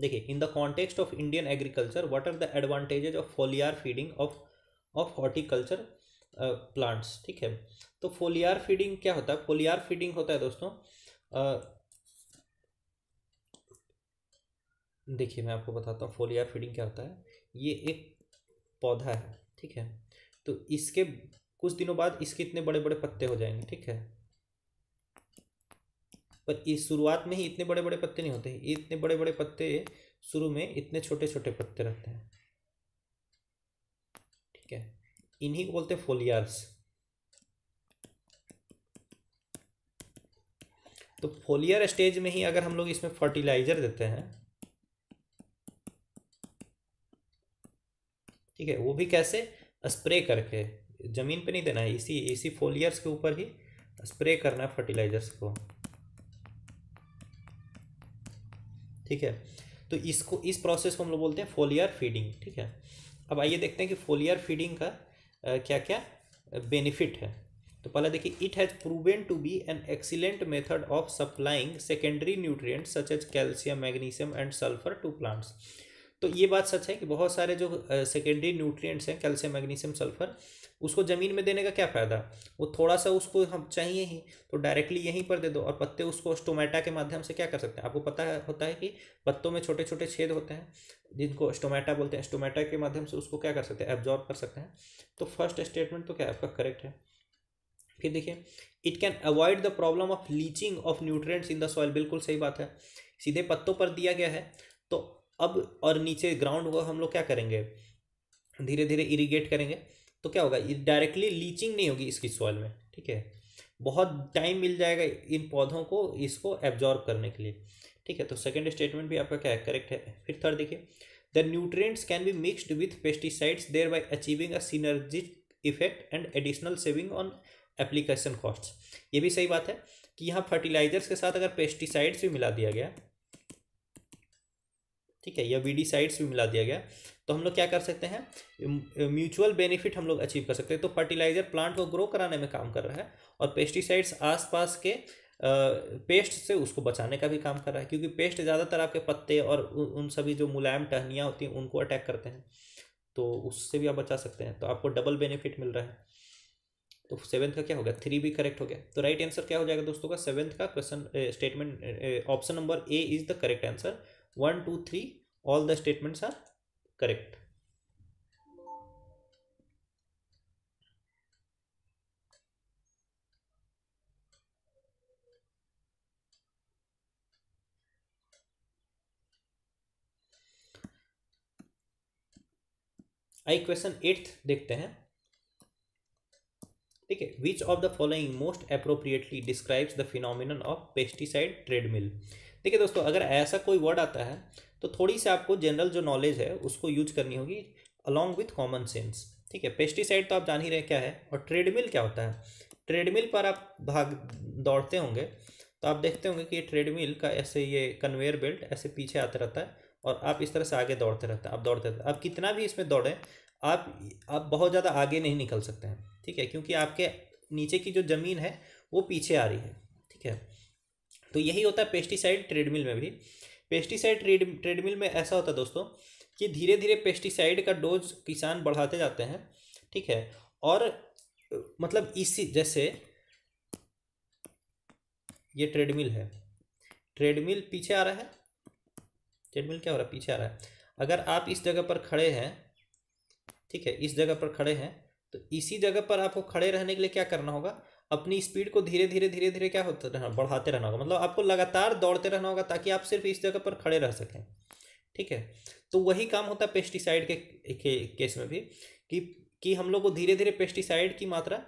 देखिए in the context of Indian agriculture what are the advantages of foliar feeding of of horticulture plants ठीक है तो फोलियार फीडिंग क्या होता है फोलियार फीडिंग होता है दोस्तों देखिए मैं आपको बताता हूँ फोलियार फीडिंग क्या होता है ये एक पौधा है ठीक है तो इसके कुछ दिनों बाद इसके इतने बड़े बड़े पत्ते हो जाएंगे ठीक है पर इस शुरुआत में ही इतने बड़े बड़े पत्ते नहीं होते हैं इतने बड़े बड़े पत्ते शुरू में इतने छोटे छोटे पत्ते रहते हैं ठीक है इन्हीं को बोलते हैं फोलियर्स तो फोलियर स्टेज में ही अगर हम लोग इसमें फर्टिलाइजर देते हैं ठीक है वो भी कैसे स्प्रे करके जमीन पे नहीं देना है इसी इसी फोलियर्स के ऊपर ही स्प्रे करना है फर्टिलाइजर्स को ठीक है तो इसको इस प्रोसेस को हम लोग बोलते हैं फोलियर फीडिंग ठीक है अब आइए देखते हैं कि फोलियर फीडिंग का क्या क्या बेनिफिट है तो पहला देखिए it has proven to be an excellent method of supplying secondary nutrients such as calcium magnesium and sulphur to plants तो ये बात सच है कि बहुत सारे जो सेकेंडरी न्यूट्रिएंट्स हैं कैल्शियम मैग्नीशियम सल्फर उसको ज़मीन में देने का क्या फ़ायदा वो थोड़ा सा उसको हम चाहिए ही तो डायरेक्टली यहीं पर दे दो और पत्ते उसको स्टोमेटा के माध्यम से क्या कर सकते हैं आपको पता होता है कि पत्तों में छोटे छोटे छेद होते हैं जिनको स्टोमेटा बोलते हैं स्टोमेटा के माध्यम से उसको क्या कर सकते हैं एब्जॉर्ब कर सकते हैं तो फर्स्ट स्टेटमेंट तो क्या आपका करेक्ट है फिर देखिए it can avoid the problem of leaching of nutrients in the soil बिल्कुल सही बात है सीधे पत्तों पर दिया गया है तो अब और नीचे ग्राउंड होगा हम लोग क्या करेंगे धीरे धीरे इरीगेट करेंगे तो क्या होगा डायरेक्टली लीचिंग नहीं होगी इसकी सॉइल में ठीक है बहुत टाइम मिल जाएगा इन पौधों को इसको एब्जॉर्ब करने के लिए ठीक है तो सेकेंड स्टेटमेंट भी आपका क्या है करेक्ट है फिर थर्ड देखिए the nutrients can be mixed with pesticides thereby achieving a synergic effect and additional saving on application costs ये भी सही बात है कि यहाँ फर्टिलाइजर्स के साथ अगर पेस्टिसाइड्स भी मिला दिया गया ठीक है या वी साइड्स भी मिला दिया गया तो हम लोग क्या कर सकते हैं म्यूचुअल बेनिफिट हम लोग अचीव कर सकते हैं तो फर्टिलाइजर प्लांट को ग्रो कराने में काम कर रहा है और पेस्टिसाइड्स आसपास के पेस्ट से उसको बचाने का भी काम कर रहा है क्योंकि पेस्ट ज़्यादातर आपके पत्ते और उन सभी जो मुलायम टहनियाँ होती हैं उनको अटैक करते हैं तो उससे भी आप बचा सकते हैं तो आपको डबल बेनिफिट मिल रहा है तो सेवेंथ का क्या हो गया थ्री भी करेक्ट हो गया तो राइट आंसर क्या हो जाएगा दोस्तों का सेवेंथ का question statement option number A is the correct answer one two three all the statements are correct I question eighth देखते हैं ठीक है which of the following most appropriately describes the phenomenon of pesticide treadmill ठीक है दोस्तों अगर ऐसा कोई वर्ड आता है तो थोड़ी सी आपको जनरल जो नॉलेज है उसको यूज करनी होगी अलॉन्ग विथ कॉमन सेंस ठीक है पेस्टिसाइड तो आप जान ही रहे क्या है और ट्रेडमिल क्या होता है ट्रेडमिल पर आप भाग दौड़ते होंगे तो आप देखते होंगे कि ये ट्रेडमिल का ऐसे ये कन्वेयर बेल्ट ऐसे पीछे आता रहता है और आप इस तरह से आगे दौड़ते रहते हैं आप दौड़ते रहते हैं आप कितना भी इसमें दौड़ें आप आप बहुत ज़्यादा आगे नहीं निकल सकते हैं ठीक है क्योंकि आपके नीचे की जो ज़मीन है वो पीछे आ रही है ठीक है तो यही होता है पेस्टिसाइड ट्रेडमिल में भी पेस्टिसाइड ट्रेड ट्रेडमिल में ऐसा होता है दोस्तों कि धीरे धीरे पेस्टिसाइड का डोज किसान बढ़ाते जाते हैं ठीक है और मतलब इसी जैसे ये ट्रेडमिल है ट्रेडमिल पीछे आ रहा है ट्रेडमिल क्या हो रहा है पीछे आ रहा है अगर आप इस जगह पर खड़े हैं ठीक है इस जगह पर खड़े हैं तो इसी जगह पर आपको खड़े रहने के लिए क्या करना होगा अपनी स्पीड को धीरे धीरे धीरे धीरे क्या होता रहना बढ़ाते रहना होगा मतलब आपको लगातार दौड़ते रहना होगा ताकि आप सिर्फ इस जगह पर खड़े रह सकें ठीक है तो वही काम होता है पेस्टिसाइड के, के केस में भी कि कि हम लोग को धीरे धीरे पेस्टिसाइड की मात्रा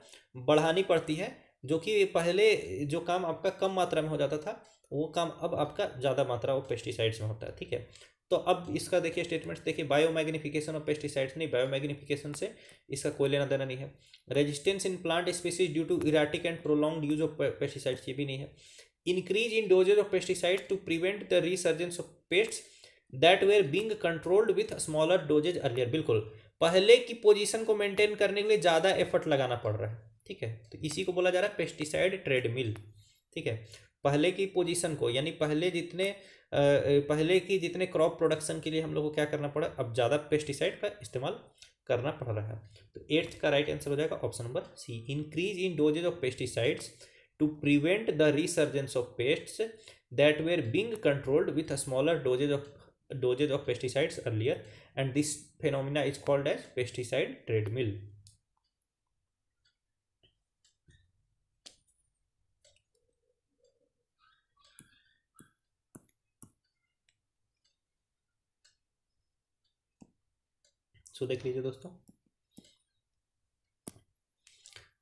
बढ़ानी पड़ती है जो कि पहले जो काम आपका कम मात्रा में हो जाता था वो काम अब आपका ज़्यादा मात्रा वो पेस्टिसाइड्स में होता है ठीक है तो अब इसका देखिए स्टेटमेंट देखिए बायोमैग्निफिकेशन ऑफ पेस्टिसाइड्स नहीं बायोमैग्निफिकेशन से इसका कोई लेना देना नहीं है resistance in plant species due to erratic and prolong use of pesticides ये भी नहीं है increase in doses of pesticide to prevent the resurgence of pest that were being controlled with smaller doses earlier बिल्कुल पहले की position को maintain करने के लिए ज़्यादा एफर्ट लगाना पड़ रहा है ठीक है तो इसी को बोला जा रहा है पेस्टिसाइड ट्रेडमिल ठीक है पहले की पोजीशन को यानी पहले जितने पहले की जितने क्रॉप प्रोडक्शन के लिए हम लोग को क्या करना पड़ा अब ज़्यादा पेस्टिसाइड का इस्तेमाल करना पड़ रहा है तो एट्थ का राइट आंसर हो जाएगा option number C increase in doses of pesticides to prevent the resurgence of pests that were being controlled with a smaller doses of doses of pesticides earlier and this phenomena is called as pesticide treadmill so देख लीजिए दोस्तों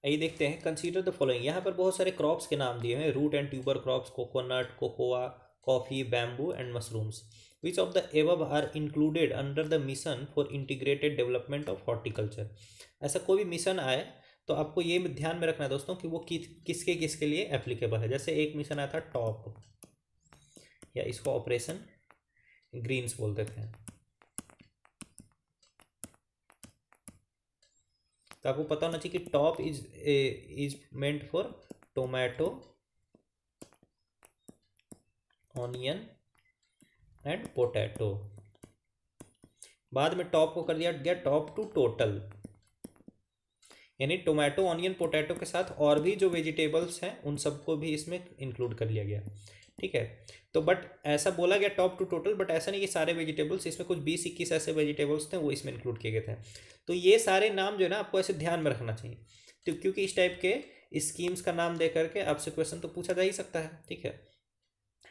यही देखते हैं consider the following यहाँ पर बहुत सारे क्रॉप्स के नाम दिए हैं root and tuber crops coconut cocoa coffee bamboo and mushrooms which of the above are included under the mission for integrated development of horticulture ऐसा कोई भी मिशन आए तो आपको ये ध्यान में रखना है दोस्तों कि वो कि, किसके किसके लिए एप्लीकेबल है जैसे एक मिशन आया था टॉप या इसको ऑपरेशन ग्रीन्स बोलते थे तो आपको पता होना चाहिए कि top is is meant for tomato onion and potato बाद में टॉप को कर दिया गया टॉप टू टोटल यानी टोमेटो ऑनियन पोटैटो के साथ और भी जो वेजिटेबल्स हैं उन सबको भी इसमें इंक्लूड कर लिया गया ठीक है तो बट ऐसा बोला गया टॉप टू टोटल बट ऐसा नहीं कि सारे वेजिटेबल्स इसमें कुछ बीस इक्कीस ऐसे वेजिटेबल्स थे वो इसमें इंक्लूड किए गए थे तो ये सारे नाम जो है ना आपको ऐसे ध्यान में रखना चाहिए तो क्योंकि इस टाइप के स्कीम्स का नाम दे करके आपसे क्वेश्चन तो पूछा जा ही सकता है ठीक है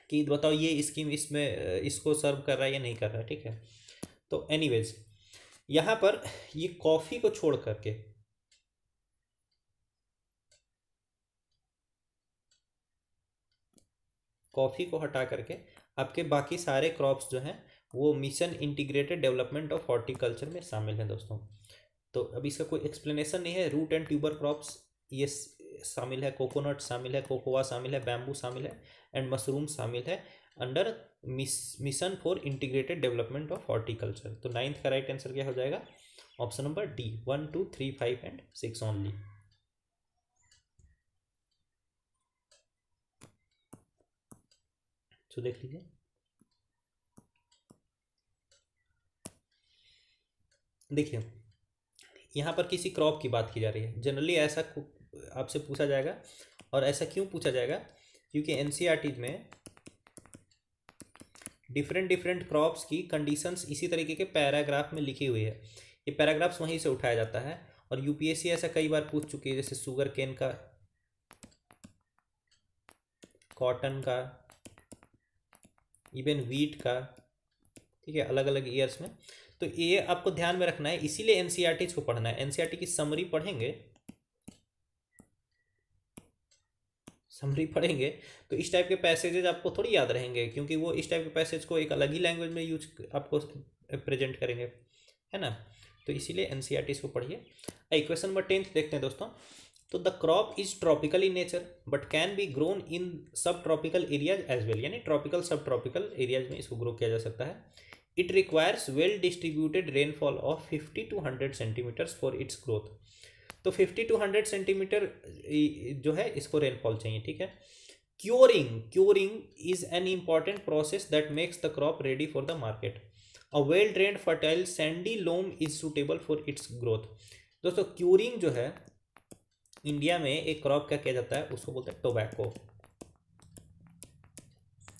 कि बताओ ये स्कीम इसमें इसको सर्व कर रहा है या नहीं कर रहा है ठीक है तो एनी वेज यहाँ पर ये कॉफ़ी को छोड़ करके कॉफ़ी को हटा करके आपके बाकी सारे क्रॉप्स जो हैं वो mission integrated development of horticulture में शामिल है दोस्तों तो अब इसका कोई एक्सप्लेनेशन नहीं है रूट एंड ट्यूबर क्रॉप्स ये शामिल है कोकोनट शामिल है कोकोआ शामिल है बैम्बू शामिल है एंड मशरूम शामिल है under mission for integrated development of horticulture तो नाइन्थ का राइट आंसर क्या हो जाएगा option number D one two three five and six only तो देख लीजिए देखिए यहाँ पर किसी क्रॉप की बात की जा रही है जनरली ऐसा आपसे पूछा जाएगा और ऐसा क्यों पूछा जाएगा क्योंकि एन e में डिफरेंट डिफरेंट क्रॉप्स की कंडीशंस इसी तरीके के पैराग्राफ में लिखी हुई है ये पैराग्राफ्स वहीं से उठाया जाता है और यूपीएससी ऐसा कई बार पूछ चुकी है जैसे सुगर केन का कॉटन का इवन व्हीट का ठीक है अलग अलग ईयर्स में तो ये आपको ध्यान में रखना है इसीलिए एनसीईआरटी e को पढ़ना है एनसीईआरटी e की समरी पढ़ेंगे समरी पढ़ेंगे तो इस टाइप के पैसेजेज आपको थोड़ी याद रहेंगे क्योंकि वो इस टाइप के पैसेज को एक अलग ही लैंग्वेज में यूज आपको प्रेजेंट करेंगे है ना तो इसीलिए एन e को पढ़िए क्वेश्चन नंबर टेंथ देखते हैं दोस्तों तो the crop is tropical in nature but can be grown in subtropical areas as well यानी ट्रॉपिकल सब ट्रॉपिकल एरियाज में इसको ग्रो किया जा सकता है it requires well distributed rainfall of fifty to hundred centimetres for its growth तो fifty to hundred centimetre जो है इसको रेनफॉल चाहिए ठीक है curing curing is an important process that makes the crop ready for the market a well drain fertile sandy loam is suitable for its growth दोस्तों curing जो है India में एक क्रॉप क्या किया जाता है उसको बोलते हैं टोबैको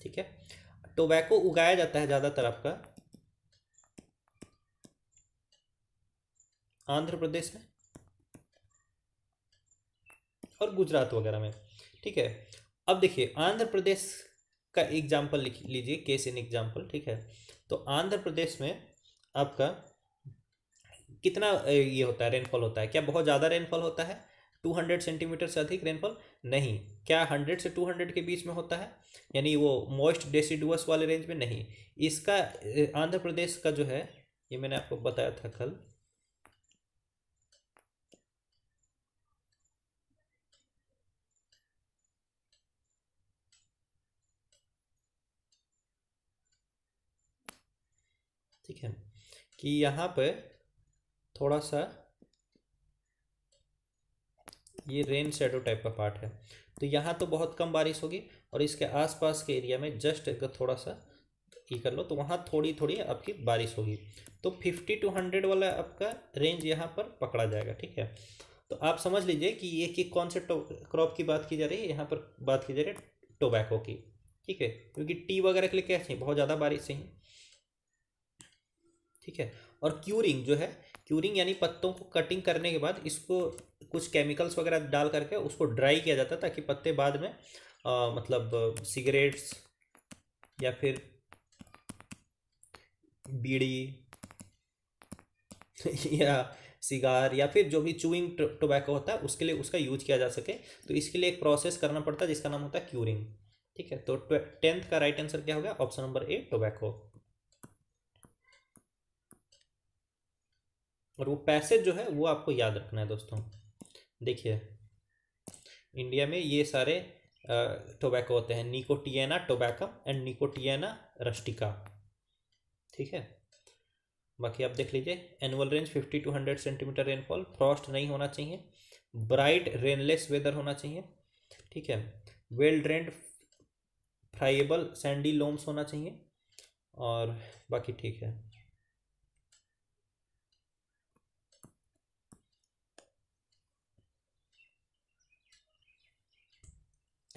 ठीक है टोबैको उगाया जाता है ज़्यादातर आपका आंध्र प्रदेश में और गुजरात वगैरह में ठीक है अब देखिए आंध्र प्रदेश का एग्जाम्पल लिख लीजिए केस इन एग्जाम्पल ठीक है तो आंध्र प्रदेश में आपका कितना ये होता है रेनफॉल होता है क्या बहुत ज़्यादा रेनफॉल होता है 200 सेंटीमीटर से अधिक रेनफॉल नहीं क्या 100 से 200 के बीच में होता है यानी वो मोस्ट डेसिडुअस वाले रेंज में नहीं इसका आंध्र प्रदेश का जो है ये मैंने आपको बताया था कल ठीक है कि यहाँ पे थोड़ा सा ये रेन शेडो टाइप का पार्ट है तो यहाँ तो बहुत कम बारिश होगी और इसके आसपास के एरिया में जस्ट थोड़ा सा ये कर लो तो वहाँ थोड़ी थोड़ी आपकी बारिश होगी तो फिफ्टी टू हंड्रेड वाला आपका रेंज यहाँ पर पकड़ा जाएगा ठीक है तो आप समझ लीजिए कि ये कि कौन से क्रॉप की बात की जा रही है यहाँ पर बात की जा रही है टोबैको की ठीक है क्योंकि टी वगैरह के लिए क्या चाहिए बहुत ज़्यादा बारिश चाहिए ठीक है और क्यूरिंग जो है क्यूरिंग यानी पत्तों को कटिंग करने के बाद इसको कुछ केमिकल्स वगैरह डाल करके उसको ड्राई किया जाता है ताकि पत्ते बाद में आ, मतलब सिगरेट्स या फिर बीड़ी [laughs] या सिगार या फिर जो भी चूइंग टोबैको होता है उसके लिए उसका यूज किया जा सके तो इसके लिए एक प्रोसेस करना पड़ता है जिसका नाम होता है क्यूरिंग ठीक है तो टेंथ का राइट आंसर क्या हो गया ऑप्शन नंबर ए टोबैको और वो पैसेज जो है वो आपको याद रखना है दोस्तों देखिए इंडिया में ये सारे टोबैको होते हैं Nicotiana tabacum and Nicotiana rustica ठीक है बाकी आप देख लीजिए annual range fifty to hundred centimetre rainfall frost नहीं होना चाहिए ब्राइट रेनलेस वेदर होना चाहिए ठीक है well drained friable sandy loams होना चाहिए और बाकी ठीक है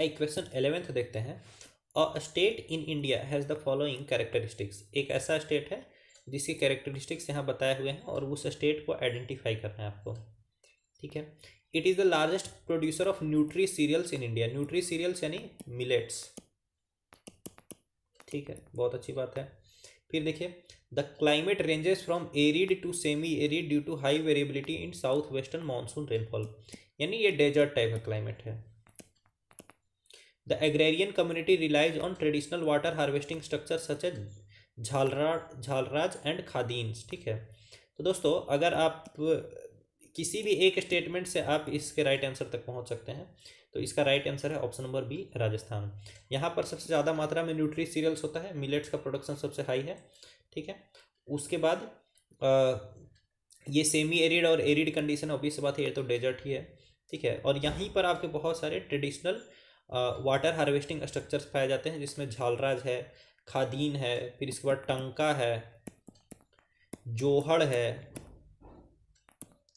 आई क्वेश्चन एलेवेंथ देखते हैं a state in India has the following characteristics एक ऐसा स्टेट है जिसके कैरेक्टरिस्टिक्स यहाँ बताए हुए हैं और उस स्टेट को आइडेंटिफाई करना है आपको ठीक है it is the largest producer of nutri cereals in India nutri cereals यानी मिलेट्स ठीक है बहुत अच्छी बात है फिर देखिए the climate ranges from arid to semi arid due to high variability in south western monsoon rainfall यानी ये डेजर्ट टाइप का क्लाइमेट है The agrarian community relies on traditional water harvesting structures such as jhalara jhalaras and khadins ठीक है तो दोस्तों अगर आप किसी भी एक स्टेटमेंट से आप इसके राइट आंसर तक पहुंच सकते हैं तो इसका राइट आंसर है ऑप्शन नंबर बी राजस्थान यहाँ पर सबसे ज़्यादा मात्रा में न्यूट्री सीरियल्स होता है मिलेट्स का प्रोडक्शन सबसे हाई है ठीक है उसके बाद आ, ये सेमी एरिड और एरिड कंडीशन से बात है ये तो डेजर्ट ही है ठीक है और यहीं पर आपके बहुत सारे ट्रेडिशनल वाटर हार्वेस्टिंग स्ट्रक्चर्स पाए जाते हैं जिसमें झालराज है खादीन है फिर इसके बाद टंका है जोहड़ है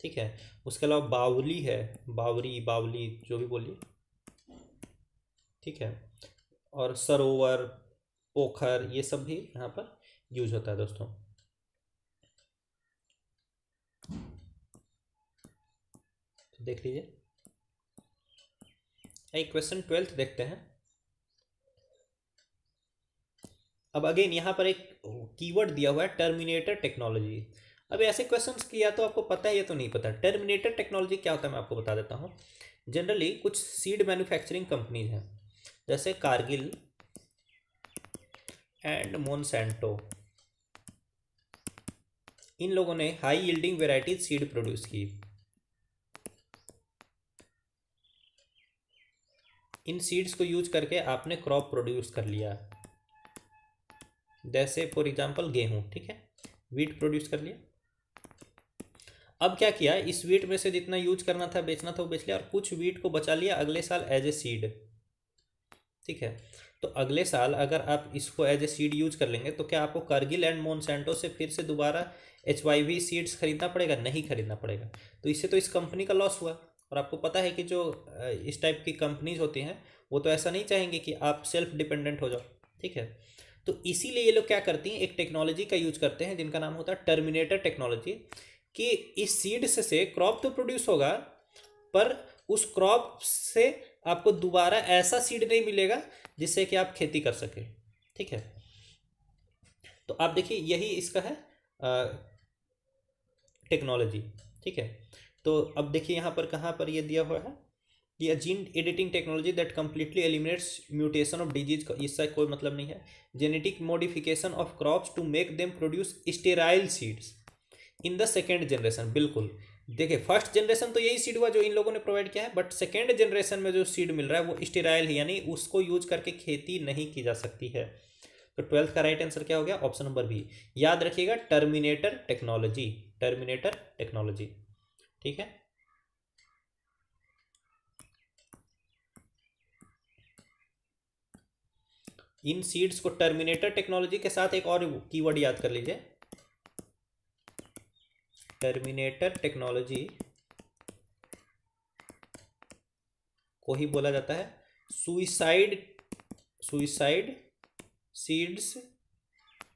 ठीक है उसके अलावा बावली है बावरी बावली जो भी बोलिए ठीक है और सरोवर पोखर ये सब भी यहाँ पर यूज होता है दोस्तों तो देख लीजिए क्वेश्चन ट्वेल्थ देखते हैं अब अगेन यहाँ पर एक कीवर्ड दिया हुआ है टर्मिनेटर टेक्नोलॉजी अब ऐसे क्वेश्चंस किया तो आपको पता है या तो नहीं पता टर्मिनेटर टेक्नोलॉजी क्या होता है मैं आपको बता देता हूँ जनरली कुछ सीड मैन्युफैक्चरिंग कंपनीज हैं जैसे कारगिल एंड मोनसेंटो इन लोगों ने high yielding variety seed produce की इन सीड्स को यूज करके आपने क्रॉप प्रोड्यूस कर लिया जैसे फॉर एग्जांपल गेहूं ठीक है वीट प्रोड्यूस कर लिया अब क्या किया इस वीट में से जितना यूज करना था बेचना था वो बेच लिया और कुछ वीट को बचा लिया अगले साल एज ए सीड ठीक है तो अगले साल अगर आप इसको एज ए सीड यूज कर लेंगे तो क्या आपको करगिल एंड मोनसेंटो से फिर से दोबारा एच वाई वी सीड्स खरीदना पड़ेगा नहीं खरीदना पड़ेगा तो इससे तो इस कंपनी का लॉस हुआ और आपको पता है कि जो इस टाइप की कंपनीज होती हैं वो तो ऐसा नहीं चाहेंगे कि आप सेल्फ डिपेंडेंट हो जाओ ठीक है तो इसीलिए ये लोग क्या करती हैं एक टेक्नोलॉजी का यूज करते हैं जिनका नाम होता है टर्मिनेटर टेक्नोलॉजी कि इस सीड से, से क्रॉप तो प्रोड्यूस होगा पर उस क्रॉप से आपको दोबारा ऐसा सीड नहीं मिलेगा जिससे कि आप खेती कर सके ठीक है तो आप देखिए यही इसका है टेक्नोलॉजी ठीक है तो अब देखिए यहाँ पर कहाँ पर ये दिया हुआ है कि gene editing technology that completely eliminates mutation of disease इसका कोई मतलब नहीं है genetic modification of crops to make them produce sterile seeds in the second generation बिल्कुल देखिए फर्स्ट जनरेशन तो यही सीड हुआ जो इन लोगों ने प्रोवाइड किया है बट सेकेंड जनरेशन में जो सीड मिल रहा है वो स्टेराइल है यानी उसको यूज करके खेती नहीं की जा सकती है तो ट्वेल्थ का राइट आंसर क्या हो गया ऑप्शन नंबर बी याद रखिएगा टर्मिनेटर टेक्नोलॉजी टर्मिनेटर टेक्नोलॉजी ठीक है इन सीड्स को टर्मिनेटर टेक्नोलॉजी के साथ एक और कीवर्ड याद कर लीजिए टर्मिनेटर टेक्नोलॉजी को ही बोला जाता है सुइसाइड सुइसाइड सीड्स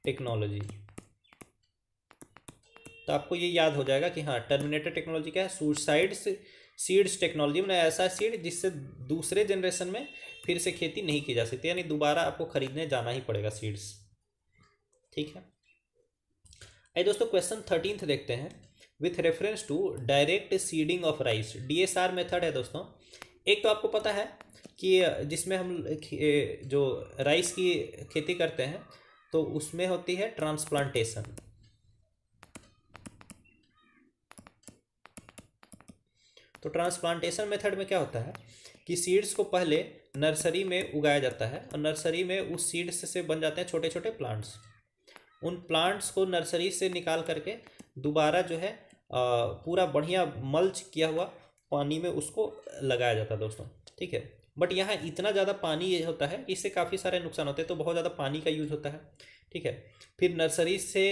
टेक्नोलॉजी तो आपको ये याद हो जाएगा कि हाँ टर्मिनेटर टेक्नोलॉजी क्या है सुसाइड्स सीड्स टेक्नोलॉजी मतलब ऐसा सीड जिससे दूसरे जनरेशन में फिर से खेती नहीं की जा सकती यानी दोबारा आपको खरीदने जाना ही पड़ेगा सीड्स ठीक है अरे दोस्तों क्वेश्चन थर्टींथ देखते हैं with reference to direct seeding of rice D S R method है दोस्तों एक तो आपको पता है कि जिसमें हम जो राइस की खेती करते हैं तो उसमें होती है ट्रांसप्लांटेशन तो ट्रांसप्लांटेशन मेथड में क्या होता है कि सीड्स को पहले नर्सरी में उगाया जाता है और नर्सरी में उस सीड्स से बन जाते हैं छोटे छोटे प्लांट्स उन प्लांट्स को नर्सरी से निकाल करके दोबारा जो है पूरा बढ़िया मल्च किया हुआ पानी में उसको लगाया जाता है दोस्तों ठीक है बट यहाँ इतना ज़्यादा पानी ये होता है इससे काफ़ी सारे नुकसान होते हैं तो बहुत ज़्यादा पानी का यूज होता है ठीक है फिर नर्सरी से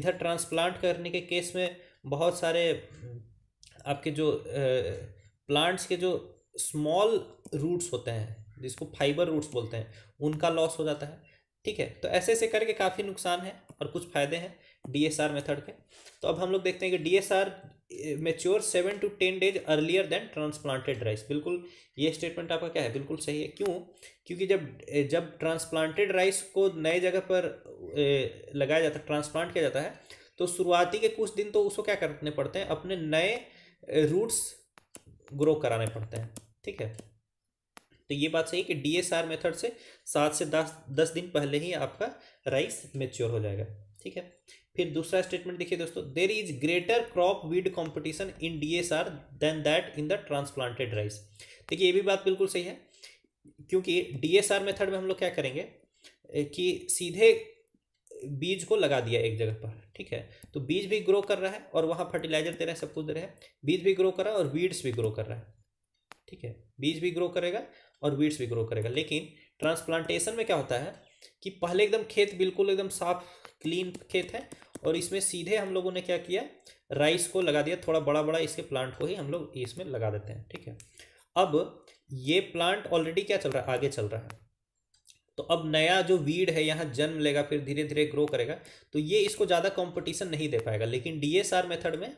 इधर ट्रांसप्लांट करने के केस में बहुत सारे आपके जो प्लांट्स के जो स्मॉल रूट्स होते हैं जिसको फाइबर रूट्स बोलते हैं उनका लॉस हो जाता है ठीक है तो ऐसे ऐसे करके काफ़ी नुकसान है और कुछ फ़ायदे हैं डी एस आर मेथड के तो अब हम लोग देखते हैं कि D S R mature seven to ten days earlier than transplanted rice बिल्कुल ये स्टेटमेंट आपका क्या है बिल्कुल सही है क्यों क्योंकि जब जब ट्रांसप्लांटेड राइस को नए जगह पर लगाया जाता है ट्रांसप्लांट किया जाता है तो शुरुआती के कुछ दिन तो उसको क्या करने पड़ते हैं अपने नए रूट्स ग्रो कराने पड़ते हैं ठीक है तो ये बात सही कि डी एस आर मेथड से सात से दस दस दिन पहले ही आपका राइस मेच्योर हो जाएगा ठीक है फिर दूसरा स्टेटमेंट देखिए दोस्तों there is greater crop weed competition in D S R than that in the transplanted rice देखिए ये भी बात बिल्कुल सही है क्योंकि डी एस आर मेथड में हम लोग क्या करेंगे कि सीधे बीज को लगा दिया एक जगह पर ठीक है तो बीज भी ग्रो कर रहा है और वहाँ फर्टिलाइजर दे रहा है सब कुछ दे रहा है बीज भी ग्रो कर रहा है और वीड्स भी ग्रो कर रहा है ठीक है बीज भी ग्रो करेगा और वीड्स भी ग्रो करेगा लेकिन ट्रांसप्लांटेशन में क्या होता है कि पहले एकदम खेत बिल्कुल एकदम साफ क्लीन खेत है और इसमें सीधे हम लोगों ने क्या किया राइस को लगा दिया थोड़ा बड़ा बड़ा इसके प्लांट को ही हम लोग इसमें लगा देते हैं ठीक है अब ये प्लांट ऑलरेडी क्या चल रहा है आगे चल रहा है तो अब नया जो वीड है यहाँ जन्म लेगा फिर धीरे धीरे ग्रो करेगा तो ये इसको ज़्यादा कंपटीशन नहीं दे पाएगा लेकिन डीएसआर मेथड में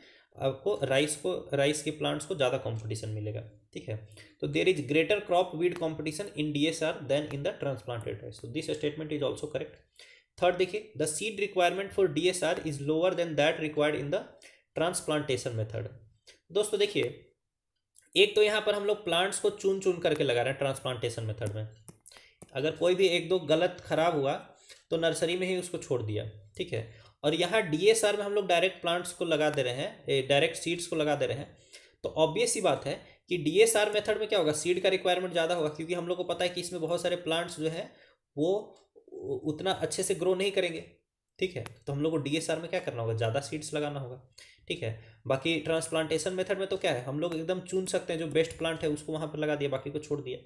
आपको राइस को राइस के प्लांट्स को ज़्यादा कंपटीशन मिलेगा ठीक है तो there is greater crop weed competition in D S R than in the transplanted rice तो this statement is also correct third देखिए the seed requirement for D S R is lower than that required in the transplantation method दोस्तों देखिए एक तो यहाँ पर हम लोग प्लांट्स को चुन चुन करके लगा रहे हैं ट्रांसप्लांटेशन मेथड में अगर कोई भी एक दो गलत खराब हुआ तो नर्सरी में ही उसको छोड़ दिया ठीक है और यहाँ डी में हम लोग डायरेक्ट प्लांट्स को लगा दे रहे हैं डायरेक्ट सीड्स को लगा दे रहे हैं तो ऑब्वियस ही बात है कि डी मेथड में क्या होगा सीड का रिक्वायरमेंट ज़्यादा होगा क्योंकि हम लोग को पता है कि इसमें बहुत सारे प्लांट्स जो है वो उतना अच्छे से ग्रो नहीं करेंगे ठीक है तो हम लोग को डी में क्या करना होगा ज़्यादा सीड्स लगाना होगा ठीक है बाकी ट्रांसप्लांटेशन मेथड में तो क्या है हम लोग एकदम चुन सकते हैं जो बेस्ट प्लांट है उसको वहाँ पर लगा दिया बाकी को छोड़ दिया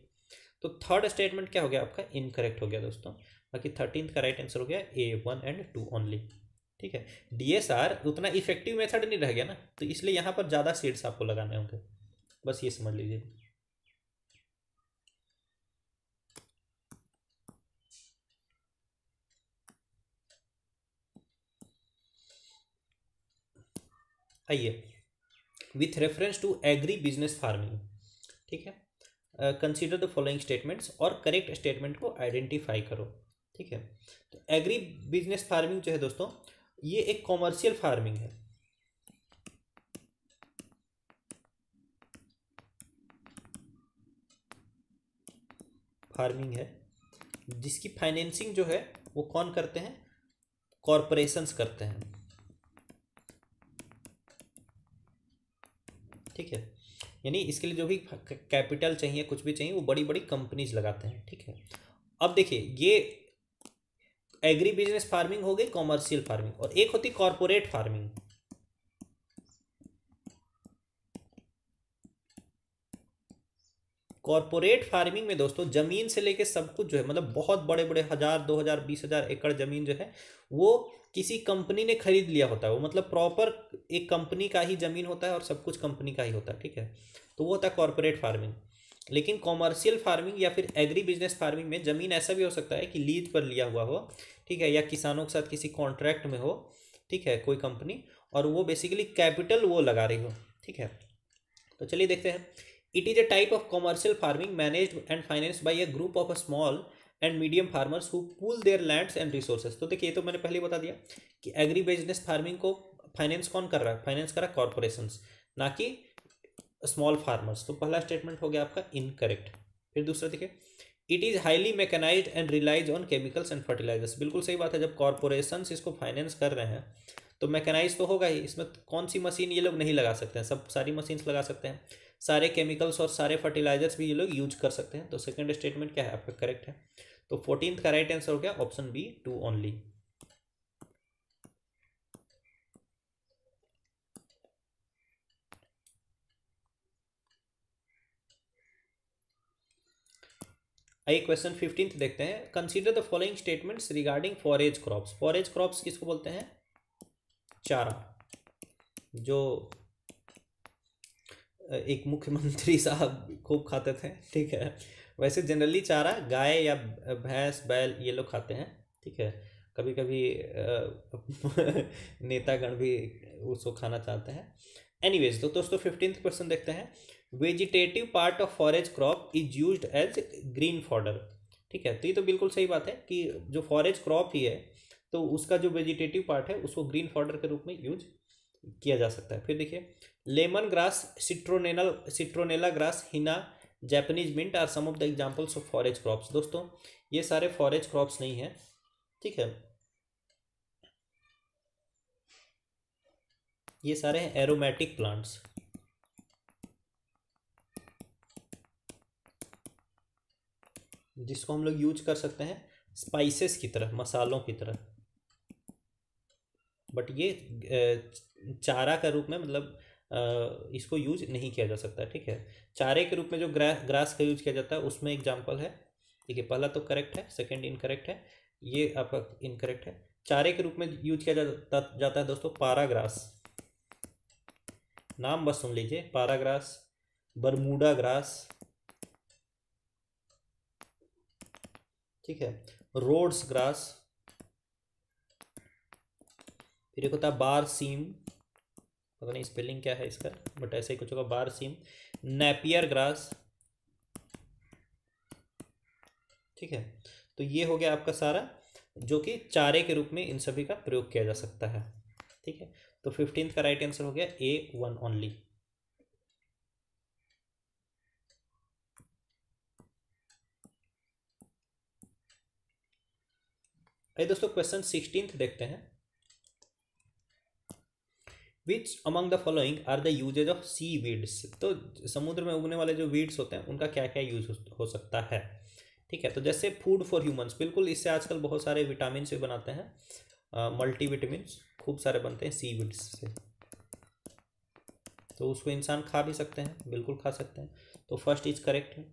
तो थर्ड स्टेटमेंट क्या हो गया आपका इनकरेक्ट हो गया दोस्तों बाकी थर्टीन का राइट आंसर हो गया A one and two only ठीक है डीएसआर उतना इफेक्टिव मेथड नहीं रह गया ना तो इसलिए यहाँ पर ज़्यादा सीड्स आपको लगाने होंगे बस ये समझ लीजिए आइए with reference to agri business farming ठीक है कंसिडर द फॉलोइंग स्टेटमेंट्स और करेक्ट स्टेटमेंट को आइडेंटिफाई करो ठीक है तो एग्री बिजनेस फार्मिंग जो है दोस्तों ये एक कॉमर्शियल फार्मिंग है फार्मिंग है जिसकी फाइनेंसिंग जो है वो कौन करते हैं कॉरपोरेशंस करते हैं यानी इसके लिए जो भी कैपिटल चाहिए कुछ भी चाहिए वो बड़ी बड़ी कंपनीज लगाते हैं ठीक है अब देखिए ये एग्री बिजनेस फार्मिंग हो गई कॉमर्शियल फार्मिंग और एक होती कॉरपोरेट फार्मिंग कॉरपोरेट फार्मिंग में दोस्तों ज़मीन से लेके सब कुछ जो है मतलब बहुत बड़े बड़े हज़ार दो हज़ार बीस हज़ार एकड़ ज़मीन जो है वो किसी कंपनी ने खरीद लिया होता है वो मतलब प्रॉपर एक कंपनी का ही ज़मीन होता है और सब कुछ कंपनी का ही होता है ठीक है तो वो होता है कॉरपोरेट फार्मिंग लेकिन कॉमर्शियल फार्मिंग या फिर एग्री बिजनेस फार्मिंग में ज़मीन ऐसा भी हो सकता है कि लीज पर लिया हुआ हो ठीक है या किसानों के साथ किसी कॉन्ट्रैक्ट में हो ठीक है कोई कंपनी और वो बेसिकली कैपिटल वो लगा रही हो ठीक है तो चलिए देखते हैं it is a type of commercial farming managed and finance by a group of a small and medium farmers who pool their lands and resources तो देखिए तो मैंने पहले बता दिया कि एग्री बिजनेस फार्मिंग को फाइनेंस कौन कर रहा है फाइनेंस कर रहा है कॉरपोरेशन ना कि स्मॉल फार्मर्स तो पहला स्टेटमेंट हो गया आपका इनकरेक्ट फिर दूसरा देखिए it is highly mechanise and relies on chemicals and fertilisers बिल्कुल सही बात है जब कॉरपोरेशन इसको फाइनेंस कर रहे हैं तो मैकेनाइज तो होगा ही इसमें कौन सी मशीन ये लोग नहीं लगा सकते हैं सब सारी मशीन्स लगा सकते हैं सारे केमिकल्स और सारे फर्टिलाइजर्स भी ये लोग यूज कर सकते हैं तो सेकेंड स्टेटमेंट क्या है आपका करेक्ट है तो फोर्टीन का राइट आंसर हो गया ऑप्शन बी टू ओनली आइए क्वेश्चन फिफ्टीन देखते हैं consider the following statements regarding forage crops forage crops किसको बोलते हैं चारा जो एक मुख्यमंत्री साहब खूब खाते थे ठीक है वैसे जनरली चारा गाय या भैंस बैल ये लोग खाते हैं ठीक है कभी कभी [laughs] नेतागण भी उसको खाना चाहते हैं एनीवेज तो दोस्तों फिफ्टींथ क्वेश्चन देखते हैं vegetative part of forage crop is use as green fodder ठीक है तो ये तो बिल्कुल सही बात है कि जो फॉरेज क्रॉप ही है तो उसका जो वेजिटेटिव पार्ट है उसको ग्रीन फॉर्डर के रूप में यूज किया जा सकता है फिर देखिए lemon grass citronella citronella grass henna Japanese mint are some of the examples of forage crops दोस्तों ये सारे फॉरेज क्रॉप्स नहीं है ठीक है ये सारे हैं एरोमेटिक प्लांट्स जिसको हम लोग यूज कर सकते हैं स्पाइसेस की तरह मसालों की तरह बट ये चारा का रूप में मतलब इसको यूज नहीं किया जा सकता ठीक है चारे के रूप में जो ग्रा ग्रास का यूज किया जाता है उसमें एग्जाम्पल है ठीक है पहला तो करेक्ट है सेकेंड इनकरेक्ट है ये आपका इनकरेक्ट है चारे के रूप में यूज किया जाता जाता है दोस्तों पाराग्रास नाम बस सुन लीजिए पाराग्रास बरमूडा ग्रास ठीक है रोड्स ग्रास फिर एक होता है बार सीम पता नहीं स्पेलिंग क्या है इसका बट ऐसे ही कुछ होगा बार सीम नेपियर ग्रास ठीक है तो ये हो गया आपका सारा जो कि चारे के रूप में इन सभी का प्रयोग किया जा सकता है ठीक है तो फिफ्टींथ का राइट आंसर हो गया ए वन ओनली दोस्तों क्वेश्चन सिक्सटीन देखते हैं which among the following are the uses of seaweeds तो समुद्र में उगने वाले जो वीड्स होते हैं उनका क्या क्या यूज हो सकता है ठीक है तो जैसे फूड फॉर ह्यूमंस बिल्कुल इससे आजकल बहुत सारे विटामिन भी बनाते हैं मल्टी विटामिन खूब सारे बनते हैं सी वीड्स से तो उसको इंसान खा भी सकते हैं बिल्कुल खा सकते हैं तो फर्स्ट इज करेक्ट है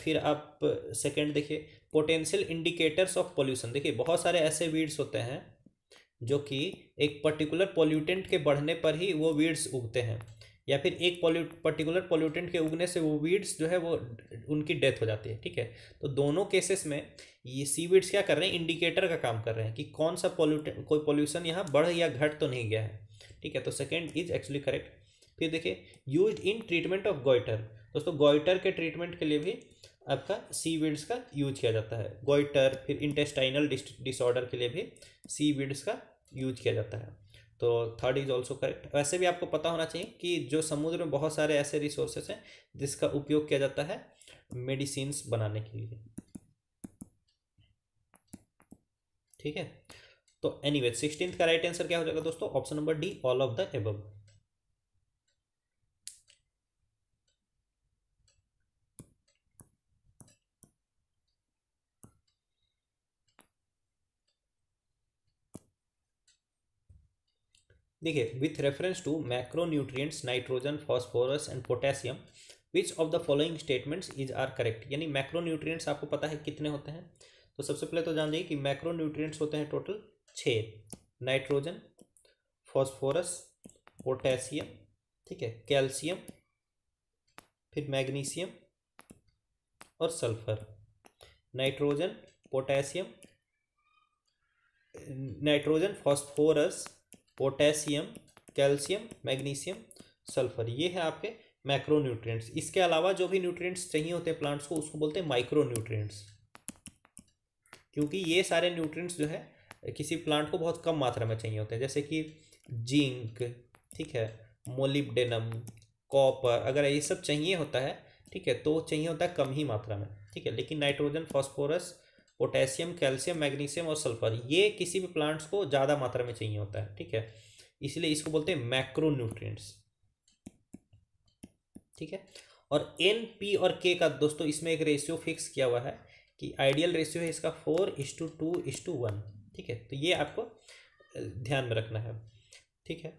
फिर आप सेकेंड देखिए पोटेंशियल इंडिकेटर्स ऑफ पोल्यूशन देखिए बहुत सारे ऐसे वीड्स होते हैं जो कि एक पर्टिकुलर पॉल्यूटेंट के बढ़ने पर ही वो वीड्स उगते हैं या फिर एक पॉल्यू पर्टिकुलर पॉल्यूटेंट के उगने से वो वीड्स जो है वो उनकी डेथ हो जाती है ठीक है तो दोनों केसेस में ये सी वीड्स क्या कर रहे हैं इंडिकेटर का काम कर रहे हैं कि कौन सा पॉल्यूट कोई पॉल्यूशन यहाँ बढ़ या घट तो नहीं गया है ठीक है तो सेकेंड इज एक्चुअली करेक्ट फिर देखिए use in treatment of goitre दोस्तों गोइटर के ट्रीटमेंट के लिए भी आपका वीड्स का यूज किया जाता है गोइटर फिर इंटेस्टाइनल डिसऑर्डर के लिए भी सी वीड्स का यूज किया जाता है तो थर्ड इज ऑल्सो करेक्ट वैसे भी आपको पता होना चाहिए कि जो समुद्र में बहुत सारे ऐसे रिसोर्सेस हैं जिसका उपयोग किया जाता है मेडिसिन बनाने के लिए ठीक है तो एनी वे सिक्सटीन का राइट आंसर क्या हो जाएगा दोस्तों option number D all of the above देखिए with reference to macro nitrogen phosphorus and potassium which of the following statements is are correct यानी मैक्रो आपको पता है कितने होते हैं तो सबसे पहले तो जान जाइए कि मैक्रो न्यूट्रिएंट्स होते हैं टोटल छः नाइट्रोजन फॉस्फोरस पोटेशियम ठीक है कैल्शियम फिर मैग्नीशियम और sulphur nitrogen potassium nitrogen phosphorus potassium calcium magnesium sulphur ये है आपके मैक्रो न्यूट्रिएंट्स इसके अलावा जो भी न्यूट्रिएंट्स चाहिए होते हैं प्लांट्स को उसको बोलते हैं माइक्रो न्यूट्रिएंट्स क्योंकि ये सारे न्यूट्रिएंट्स जो है किसी प्लांट को बहुत कम मात्रा में चाहिए होते हैं जैसे कि जिंक ठीक है मोलिब्डेनम कॉपर अगर ये सब चाहिए होता है ठीक है तो चाहिए होता है कम ही मात्रा में ठीक है लेकिन nitrogen phosphorus potassium calcium magnesium और सल्फर ये किसी भी प्लांट्स को ज़्यादा मात्रा में चाहिए होता है ठीक है इसलिए इसको बोलते हैं मैक्रो न्यूट्रिएंट्स ठीक है और एन पी और के का दोस्तों इसमें एक रेशियो फिक्स किया हुआ है कि आइडियल रेशियो है इसका four is to two two is to ठीक है तो ये आपको ध्यान में रखना है ठीक है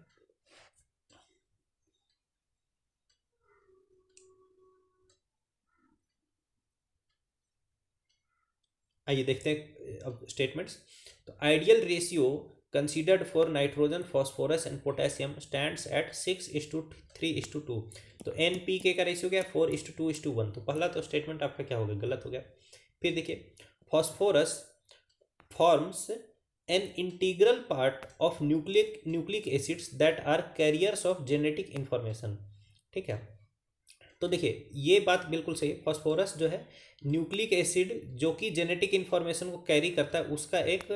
आइए देखते हैं अब स्टेटमेंट्स तो ideal ratio considered for nitrogen phosphorus and potassium stand at six is to three is to two two N P K का रेशियो क्या है four is to two two is to one पहला तो statement आपका क्या हो गया गलत हो गया फिर देखिए phosphorus forms an integral part of nucleic nucleic acids that are carriers of genetic information ठीक है तो देखिए ये बात बिल्कुल सही है फॉस्फोरस जो है न्यूक्लिक एसिड जो कि जेनेटिक इन्फॉर्मेशन को कैरी करता है उसका एक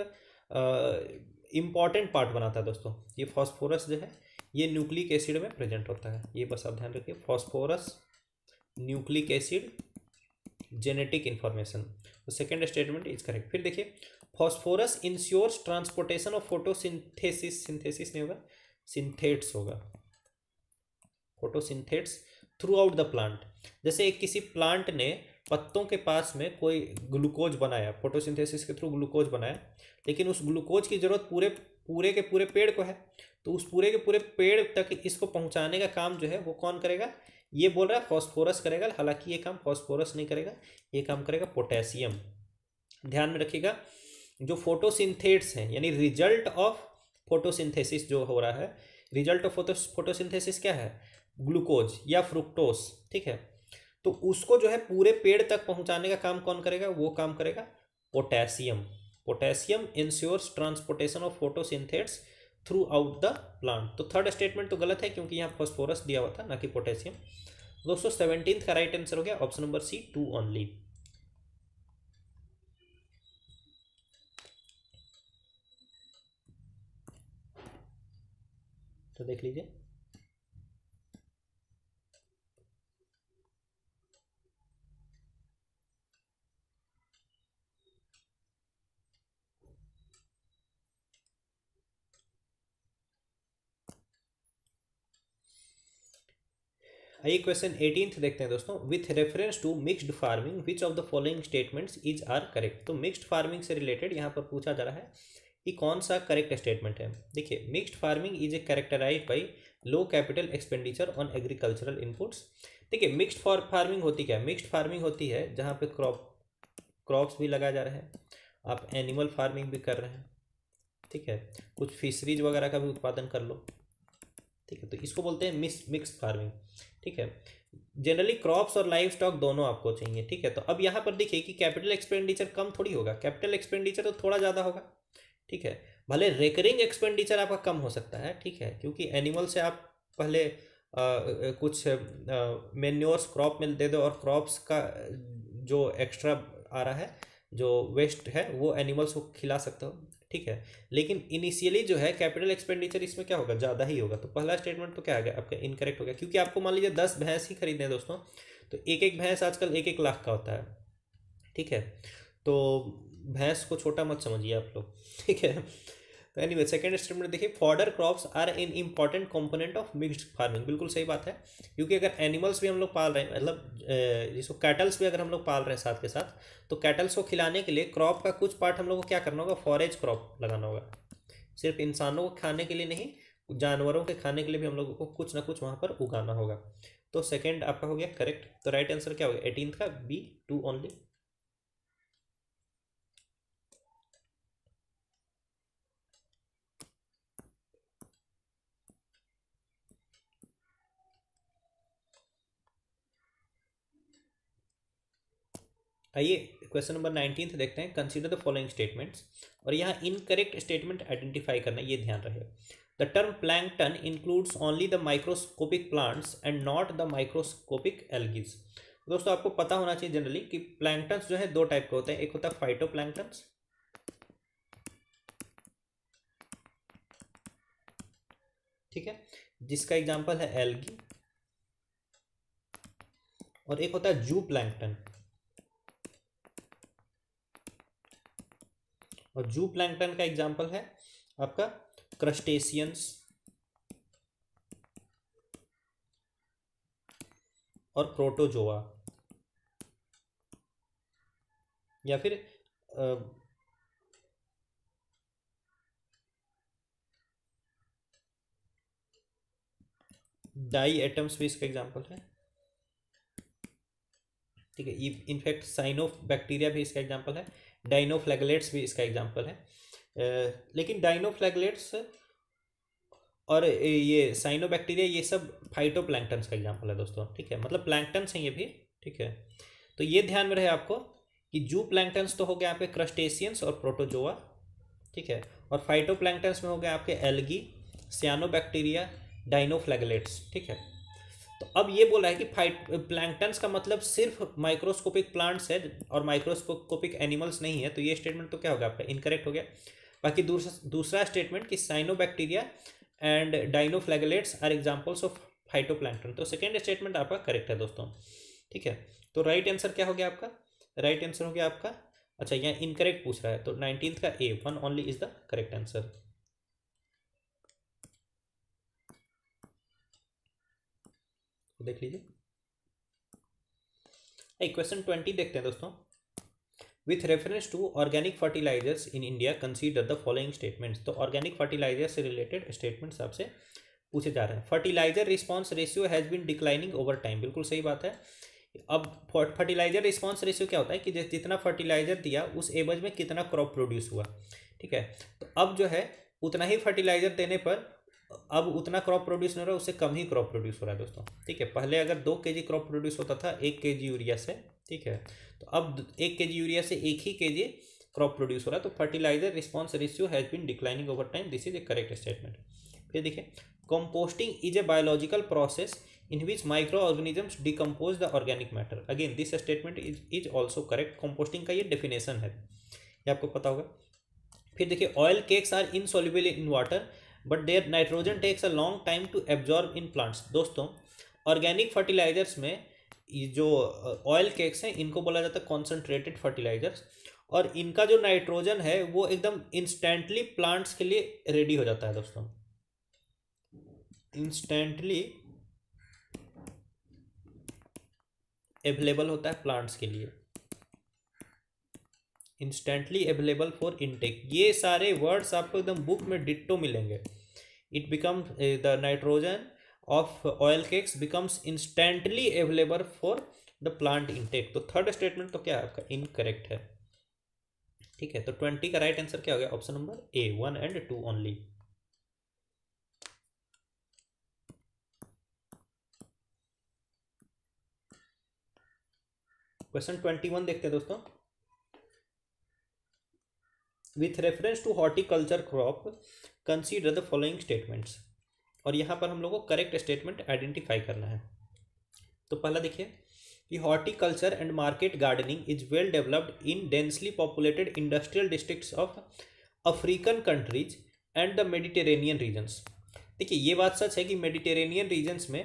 इम्पॉर्टेंट पार्ट बनाता है दोस्तों ये फॉस्फोरस जो है ये न्यूक्लिक एसिड में प्रेजेंट होता है ये बस आप ध्यान रखिए phosphorus nucleic acid genetic information तो सेकेंड स्टेटमेंट इज करेक्ट फिर देखिए phosphorus ensures transportation of photosynthesis synthesis नहीं होगा सिंथेट्स होगा photosynthates throughout the plant जैसे एक किसी प्लांट ने पत्तों के पास में कोई ग्लूकोज बनाया फोटोसिंथेसिस के थ्रू ग्लूकोज बनाया लेकिन उस ग्लूकोज की ज़रूरत पूरे पूरे के पूरे पेड़ को है तो उस पूरे के पूरे पेड़ तक इसको पहुंचाने का काम जो है वो कौन करेगा ये बोल रहा है फॉस्फोरस करेगा हालांकि ये काम फॉस्फोरस नहीं करेगा ये काम करेगा पोटेशियम ध्यान में रखिएगा जो फोटोसिंथेट्स हैं यानी रिजल्ट ऑफ फोटोसिंथेसिस जो हो रहा है रिजल्ट ऑफ फोटो फोटोसिंथेसिस क्या है ग्लूकोज या फ्रुक्टोज ठीक है तो उसको जो है पूरे पेड़ तक पहुंचाने का काम कौन करेगा वो काम करेगा potassium potassium ensures transportation of photosynthates throughout the plant तो थर्ड स्टेटमेंट तो गलत है क्योंकि यहाँ फॉस्फोरस दिया हुआ था ना कि पोटेशियम दोस्तों सेवनटीन का राइट आंसर हो गया option number C two only तो देख लीजिए आइए क्वेश्चन एटीन देखते हैं दोस्तों with reference to mixed farming which of the following statements is are correct तो मिक्सड फार्मिंग से रिलेटेड यहाँ पर पूछा जा रहा है कि कौन सा करेक्ट स्टेटमेंट है देखिए mixed farming is a characterise by low capital expenditure on agricultural inputs देखिए मिक्सड फॉर फार्मिंग होती क्या है मिक्सड फार्मिंग होती है जहाँ पे क्रॉप क्रॉप्स भी लगाए जा रहे हैं आप एनिमल फार्मिंग भी कर रहे हैं ठीक है कुछ फिशरीज वगैरह का भी उत्पादन कर लो ठीक है तो इसको बोलते हैं मिक्स मिक्स फार्मिंग ठीक है जनरली क्रॉप्स और लाइफ स्टॉक दोनों आपको चाहिए ठीक है तो अब यहाँ पर देखिए कि कैपिटल एक्सपेंडिचर कम थोड़ी होगा कैपिटल एक्सपेंडिचर तो थोड़ा ज़्यादा होगा ठीक है भले रेकरिंग एक्सपेंडिचर आपका कम हो सकता है ठीक है क्योंकि एनिमल से आप पहले आ, कुछ मेन्योर्स क्रॉप में दे दो और क्रॉप्स का जो एक्स्ट्रा आ रहा है जो वेस्ट है वो एनिमल्स को खिला सकते हो ठीक है लेकिन इनिशियली जो है कैपिटल एक्सपेंडिचर इसमें क्या होगा ज़्यादा ही होगा तो पहला स्टेटमेंट तो क्या आ गया आपका इनकरेक्ट हो गया क्योंकि आपको मान लीजिए दस भैंस ही खरीदने दोस्तों तो एक एक भैंस आजकल एक एक लाख का होता है ठीक है तो भैंस को छोटा मत समझिए आप लोग ठीक है तो वे सेकेंड स्टेटमेंट देखिए fodder crops are an important component of mixed farming बिल्कुल सही बात है क्योंकि अगर एनिमल्स भी हम लोग पाल रहे हैं मतलब जिसको कैटल्स भी अगर हम लोग पाल रहे हैं साथ के साथ तो कैटल्स को खिलाने के लिए क्रॉप का कुछ पार्ट हम लोग को क्या करना होगा फॉरेज क्रॉप लगाना होगा सिर्फ इंसानों को खाने के लिए नहीं जानवरों के खाने के लिए भी हम लोगों को कुछ ना कुछ वहाँ पर उगाना होगा तो सेकेंड आपका हो गया करेक्ट तो राइट आंसर क्या हो गया एटीन का बी टू ओनली आइए क्वेश्चन नंबर नाइनटीन देखते हैं कंसीडर द फॉलोइंग स्टेटमेंट्स और यहाँ इनकरेक्ट स्टेटमेंट आइडेंटिफाई करना ये ध्यान रहे the term plankton includes only the microscopic plants and not the microscopic algae. दोस्तों आपको पता होना चाहिए जनरली कि प्लैंकटन्स जो है दो टाइप के होते हैं एक होता है फाइटो प्लैंकटन्स ठीक है जिसका एग्जांपल है एल्गी और एक होता है जू प्लैंकटन और जू प्लैंकटन का एग्जाम्पल है आपका क्रस्टेशियंस और प्रोटोजोआ या फिर डाई एटम्स भी इसका एग्जाम्पल है ठीक है इनफैक्ट साइनो बैक्टीरिया भी इसका एग्जाम्पल है डाइनोफ्लैगलेट्स भी इसका एग्जाम्पल है लेकिन डाइनोफ्लैगलेट्स और ये साइनोबैक्टीरिया ये सब फाइटोप्लैंक्टन्स का एग्जाम्पल है दोस्तों ठीक है मतलब प्लैंक्टन्स हैं ये भी ठीक है तो ये ध्यान में रहे आपको कि जू प्लैंक्टन्स तो हो गया आपके क्रस्टेशियंस और प्रोटोजोआ ठीक है और फाइटोप्लैंक्टन्स में हो गया आपके सियानो सियानोबैक्टीरिया डाइनोफ्लैगलेट्स ठीक है तो अब ये बोला है कि फाइट प्लैंकटन्स का मतलब सिर्फ माइक्रोस्कोपिक प्लांट्स है और माइक्रोस्कोपिक एनिमल्स नहीं है तो ये स्टेटमेंट तो क्या हो गया आपका इनकरेक्ट हो गया बाकी दूसरा दूसरा स्टेटमेंट कि cyanobacteria and dinoflagellates are examples of phytoplankton तो सेकेंड स्टेटमेंट आपका करेक्ट है दोस्तों ठीक है तो राइट आंसर क्या हो गया आपका राइट आंसर हो गया आपका अच्छा यहाँ इनकरेक्ट पूछ रहा है तो नाइनटीन का A one only is the correct answer देख लीजिए क्वेश्चन ट्वेंटी देखते हैं दोस्तों with reference to organic fertilisers in India consider the following statements तो ऑर्गेनिक फर्टिलाइजर से रिलेटेड स्टेटमेंट्स आपसे पूछे जा रहे हैं fertiliser response ratio has been declining over time बिल्कुल सही बात है अब फर्टिलाइजर रिस्पॉन्स रेशियो क्या होता है कि जितना फर्टिलाइजर दिया उस एवज में कितना क्रॉप प्रोड्यूस हुआ ठीक है तो अब जो है उतना ही फर्टिलाइजर देने पर अब उतना क्रॉप प्रोड्यूस नहीं हो रहा उससे कम ही क्रॉप प्रोड्यूस हो रहा है दोस्तों ठीक है पहले अगर दो के जी क्रॉप प्रोड्यूस होता था एक के जी यूरिया से ठीक है तो अब एक के जी यूरिया से एक ही के जी क्रॉप प्रोड्यूस हो रहा है तो fertiliser response ratio has been declining over time this is a correct statement फिर देखिए is a biological process in which micro organisms decompose the organic matter again this statement is is also correct composting का ये definition है ये आपको पता होगा फिर देखिए oil cakes are insoluble in water but their nitrogen takes a long time to absorb in plants दोस्तों ऑर्गेनिक फर्टिलाइजर्स में जो ऑयल केक्स हैं इनको बोला जाता है कॉन्सेंट्रेटेड फर्टिलाइजर्स और इनका जो नाइट्रोजन है वो एकदम इंस्टेंटली प्लांट्स के लिए रेडी हो जाता है दोस्तों इंस्टेंटली अवेलेबल होता है प्लांट्स के लिए इंस्टेंटली अवेलेबल फॉर इनटेक ये सारे वर्ड्स आपको एकदम बुक में डिट्टो मिलेंगे it become the nitrogen of oil cakes becomes instantly available for the plant intake तो थर्ड स्टेटमेंट तो क्या है आपका इनकरेक्ट है ठीक है तो ट्वेंटी का राइट आंसर क्या हो गया option number A one and two only question twenty one देखते हैं दोस्तों with reference to horticulture crop consider the following statements और यहाँ पर हम लोग को करेक्ट स्टेटमेंट आइडेंटिफाई करना है तो पहला देखिए कि horticulture and market gardening is well developed in densely populated industrial district of African countries and the Mediterranean regions देखिए ये बात सच है कि मेडिटेरेनियन रीजन्स में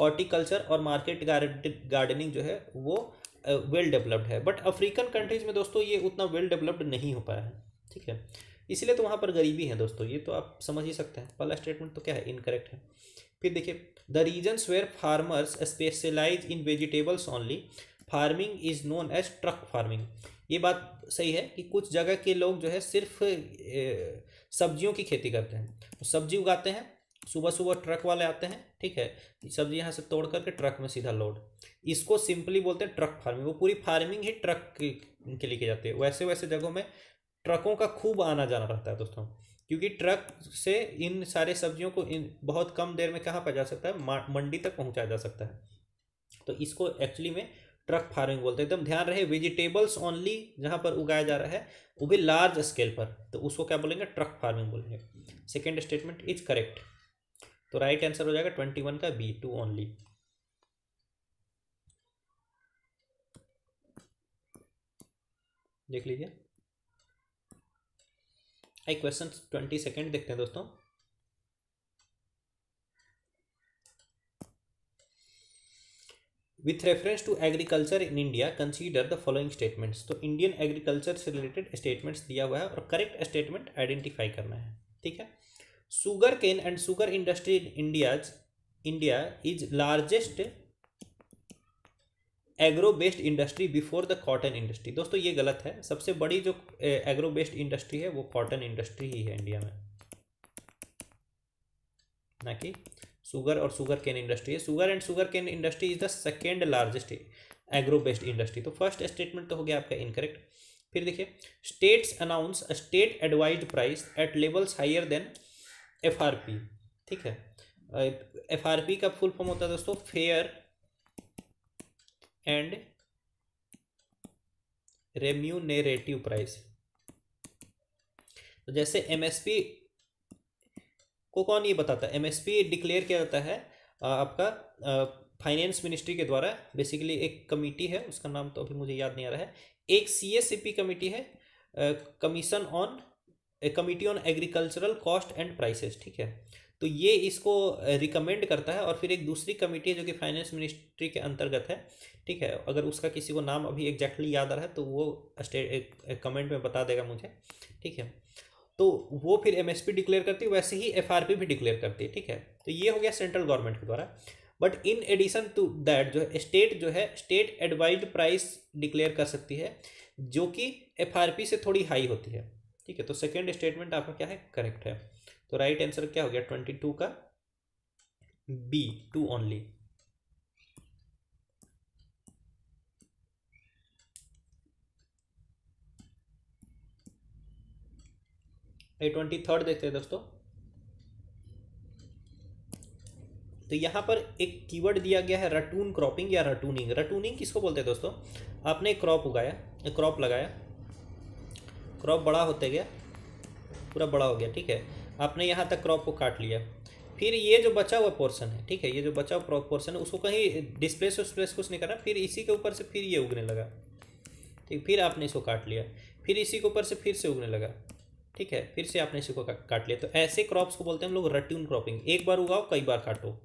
हॉर्टिकल्चर और मार्केट गार्डनिंग जो है वो वेल uh, डेवलप्ड well है बट अफ्रीकन कंट्रीज़ में दोस्तों ये उतना वेल well डेवलप्ड नहीं हो पाया है ठीक है इसलिए तो वहाँ पर गरीबी है दोस्तों ये तो आप समझ ही सकते हैं पहला स्टेटमेंट तो क्या है इनकरेक्ट है फिर देखिए the region where farmers specialise in vegetables only farming is known as truck farming ये बात सही है कि कुछ जगह के लोग जो है सिर्फ सब्जियों की खेती करते हैं तो सब्जी उगाते हैं सुबह सुबह ट्रक वाले आते हैं ठीक है सब्जी यहाँ से तोड़ करके ट्रक में सीधा लोड इसको सिंपली बोलते हैं ट्रक फार्मिंग वो पूरी फार्मिंग ही ट्रक के लिए की जाती है वैसे वैसे जगहों में ट्रकों का खूब आना जाना रहता है दोस्तों क्योंकि ट्रक से इन सारे सब्जियों को इन बहुत कम देर में कहाँ पर जा सकता है मंडी तक पहुँचा जा सकता है तो इसको एक्चुअली में ट्रक फार्मिंग बोलते हैं एकदम ध्यान रहे वेजिटेबल्स ओनली जहाँ पर उगाया जा रहा है वो भी लार्ज स्केल पर तो उसको क्या बोलेंगे ट्रक फार्मिंग बोलेंगे सेकेंड स्टेटमेंट इज करेक्ट तो राइट आंसर हो जाएगा ट्वेंटी वन का बी टू ओनली देख लीजिए एक क्वेश्चन ट्वेंटी सेकेंड देखते हैं दोस्तों with reference to agriculture in India consider the following statements तो इंडियन एग्रीकल्चर से रिलेटेड स्टेटमेंट्स दिया हुआ है और करेक्ट स्टेटमेंट आइडेंटिफाई करना है ठीक है sugar cane and sugar industry in India India is largest agro based industry before the cotton industry दोस्तों ये गलत है सबसे बड़ी जो एग्रो बेस्ड इंडस्ट्री है वो कॉटन इंडस्ट्री ही है इंडिया में ना कि सुगर और सुगर केन इंडस्ट्री है sugar and sugar cane industry is the second largest agro based industry तो फर्स्ट स्टेटमेंट तो हो गया आपका इनकरेक्ट फिर देखिए states announce state advise price at levels higher than F ठीक है एफ का फुल फॉर्म होता है दोस्तों फेयर एंड रेम्यूनेरेटिव प्राइस तो जैसे एमएसपी को कौन ये बताता है एमएसपी डिक्लेयर किया जाता है आपका फाइनेंस मिनिस्ट्री के द्वारा बेसिकली एक कमेटी है उसका नाम तो अभी मुझे याद नहीं आ रहा है एक सी कमेटी e है commission on committee on agricultural cost and prices ठीक है तो ये इसको रिकमेंड करता है और फिर एक दूसरी कमेटी है जो कि फाइनेंस मिनिस्ट्री के अंतर्गत है ठीक है अगर उसका किसी को नाम अभी एग्जैक्टली याद आ रहा है तो वो स्टेट कमेंट में बता देगा मुझे ठीक है तो वो फिर एम एस पी डिक्लेयर करती है वैसे ही एफ आर पी भी डिक्लेयर करती है ठीक है तो ये हो गया सेंट्रल गवर्नमेंट के द्वारा but in addition to that जो है स्टेट जो है स्टेट एडवाइज प्राइस डिक्लेयर कर सकती है जो कि एफ आर पी से थोड़ी हाई होती है ठीक है तो सेकेंड स्टेटमेंट आपका क्या है करेक्ट है तो राइट आंसर क्या हो गया ट्वेंटी टू का B two only twenty third देखते हैं दोस्तों तो यहाँ पर एक कीवर्ड दिया गया है रटून क्रॉपिंग या रटूनिंग रटूनिंग किसको बोलते हैं दोस्तों आपने क्रॉप उगाया क्रॉप लगाया क्रॉप बड़ा होते गया पूरा बड़ा हो गया ठीक है आपने यहाँ तक क्रॉप को काट लिया फिर ये जो बचा हुआ पोर्सन है ठीक है ये जो बचा हुआ पोर्सन है उसको कहीं डिस्प्लेस उसप्लेस कुछ नहीं करना फिर इसी के ऊपर से फिर ये उगने लगा ठीक फिर आपने इसको काट लिया फिर इसी के ऊपर से फिर से उगने लगा ठीक है फिर से आपने इसी को काट लिया तो ऐसे क्रॉप्स को बोलते हैं हम लोग रटून क्रॉपिंग एक बार उगाओ कई बार काटो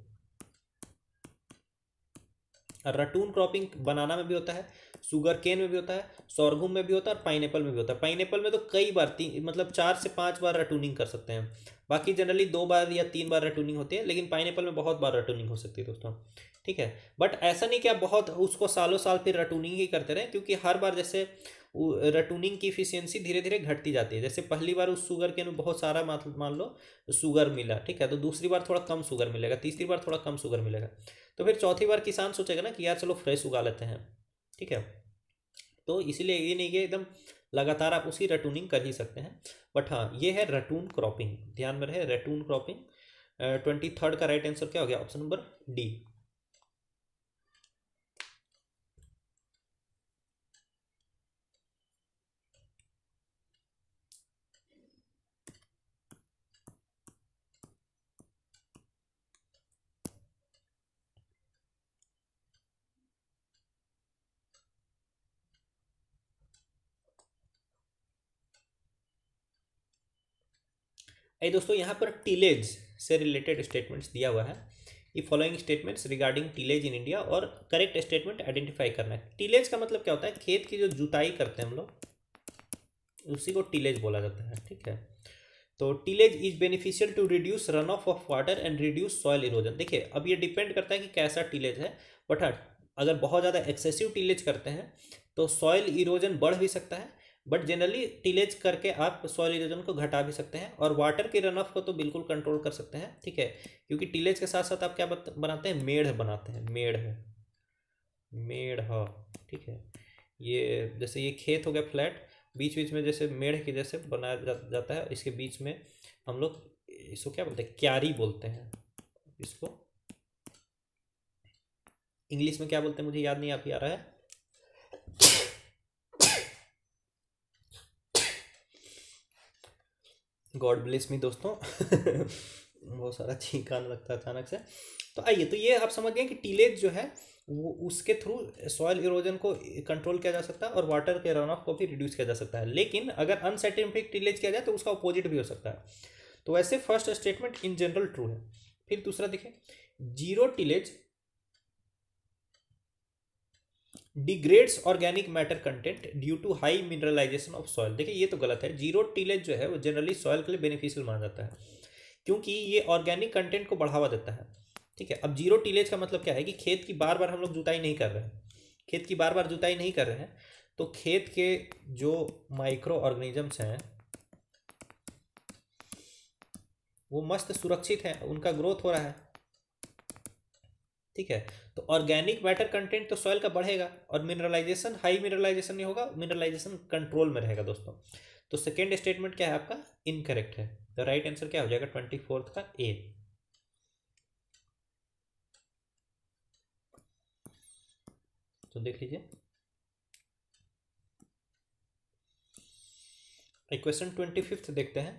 रटून क्रॉपिंग बनाना में भी होता है शुगर केन में भी होता है सौरगुम में भी होता है और पाइन में भी होता है पाइन में तो कई बार तीन मतलब चार से पाँच बार रटूनिंग कर सकते हैं बाकी जनरली दो बार या तीन बार रटूनिंग होती है लेकिन पाइन में बहुत बार रटूनिंग हो सकती है दोस्तों ठीक है बट ऐसा नहीं कि आप बहुत उसको सालों साल फिर रटूनिंग ही करते रहें क्योंकि हर बार जैसे रटूनिंग की इफिशियंसी धीरे धीरे घटती जाती है जैसे पहली बार उस शुगर के में बहुत सारा मान लो शुगर मिला ठीक है तो दूसरी बार थोड़ा कम शुगर मिलेगा तीसरी बार थोड़ा कम शुगर मिलेगा तो फिर चौथी बार किसान सोचेगा ना कि यार चलो फ्रेश उगा लेते हैं ठीक है तो इसीलिए ये नहीं कि एकदम लगातार आप उसी रटूनिंग कर ही सकते हैं बट हाँ ये है रटून क्रॉपिंग ध्यान में रहे रटून क्रॉपिंग ट्वेंटी थर्ड का राइट आंसर क्या हो गया ऑप्शन नंबर डी आई दोस्तों यहाँ पर टीलेज से रिलेटेड स्टेटमेंट्स दिया हुआ है ये following statements regarding tillage in India और करेक्ट स्टेटमेंट आइडेंटिफाई करना है टीलेज का मतलब क्या होता है खेत की जो जुताई करते हैं हम लोग उसी को टीलेज बोला जाता है ठीक है तो tillage is beneficial to reduce run off off water and reduce soil erosion देखिए अब ये डिपेंड करता है कि कैसा टीलेज है बट हाँ, अगर बहुत ज़्यादा एक्सेसिव टीलेज करते हैं तो सॉयल इरोजन बढ़ भी सकता है बट जनरली टिलेज करके आप सॉइल इरोजन को घटा भी सकते हैं और वाटर के रन ऑफ को तो बिल्कुल कंट्रोल कर सकते हैं ठीक है क्योंकि टिलेज के साथ साथ आप क्या बनाते हैं मेढ़ बनाते हैं मेढ़ मेढ़ ठीक है ये जैसे ये खेत हो गया फ्लैट बीच बीच में जैसे मेढ़ के जैसे बनाया जा, जाता है इसके बीच में हम लोग इसको क्या बोलते हैं क्यारी बोलते हैं इसको इंग्लिश में क्या बोलते हैं मुझे याद नहीं आ आ रहा है गॉड ब्लेस मी दोस्तों [laughs] बहुत सारा छींकान लगता है अचानक से तो आइए तो ये आप समझ गए कि टीलेज जो है वो उसके थ्रू सॉयल इरोजन को कंट्रोल किया जा सकता है और वाटर के रन ऑफ को भी रिड्यूस किया जा सकता है लेकिन अगर अनसाइंटिफिक टीलेज किया जाए तो उसका अपोजिट भी हो सकता है तो वैसे first statement in general true है फिर दूसरा देखें zero tillage degrades organic matter content due to high mineralization of soil देखिए ये तो गलत है जीरो टीलेज जो है वो जनरली सॉयल के लिए बेनिफिशियल माना जाता है क्योंकि ये ऑर्गेनिक कंटेंट को बढ़ावा देता है ठीक है अब जीरो टीलेज का मतलब क्या है कि खेत की बार बार हम लोग जुताई नहीं कर रहे हैं खेत की बार बार जुताई नहीं कर रहे हैं तो खेत के जो माइक्रो ऑर्गेनिजम्स हैं वो मस्त सुरक्षित हैं उनका ग्रोथ हो रहा है ठीक है तो ऑर्गेनिक वाटर कंटेंट तो सॉइल का बढ़ेगा और मिनरलाइजेशन हाई मिनरलाइजेशन नहीं होगा मिनरलाइजेशन कंट्रोल में रहेगा दोस्तों तो सेकेंड स्टेटमेंट क्या है आपका इनकरेक्ट है द राइट आंसर क्या हो जाएगा ट्वेंटी फोर्थ का ए तो देख लीजिए क्वेश्चन ट्वेंटी फिफ्थ देखते हैं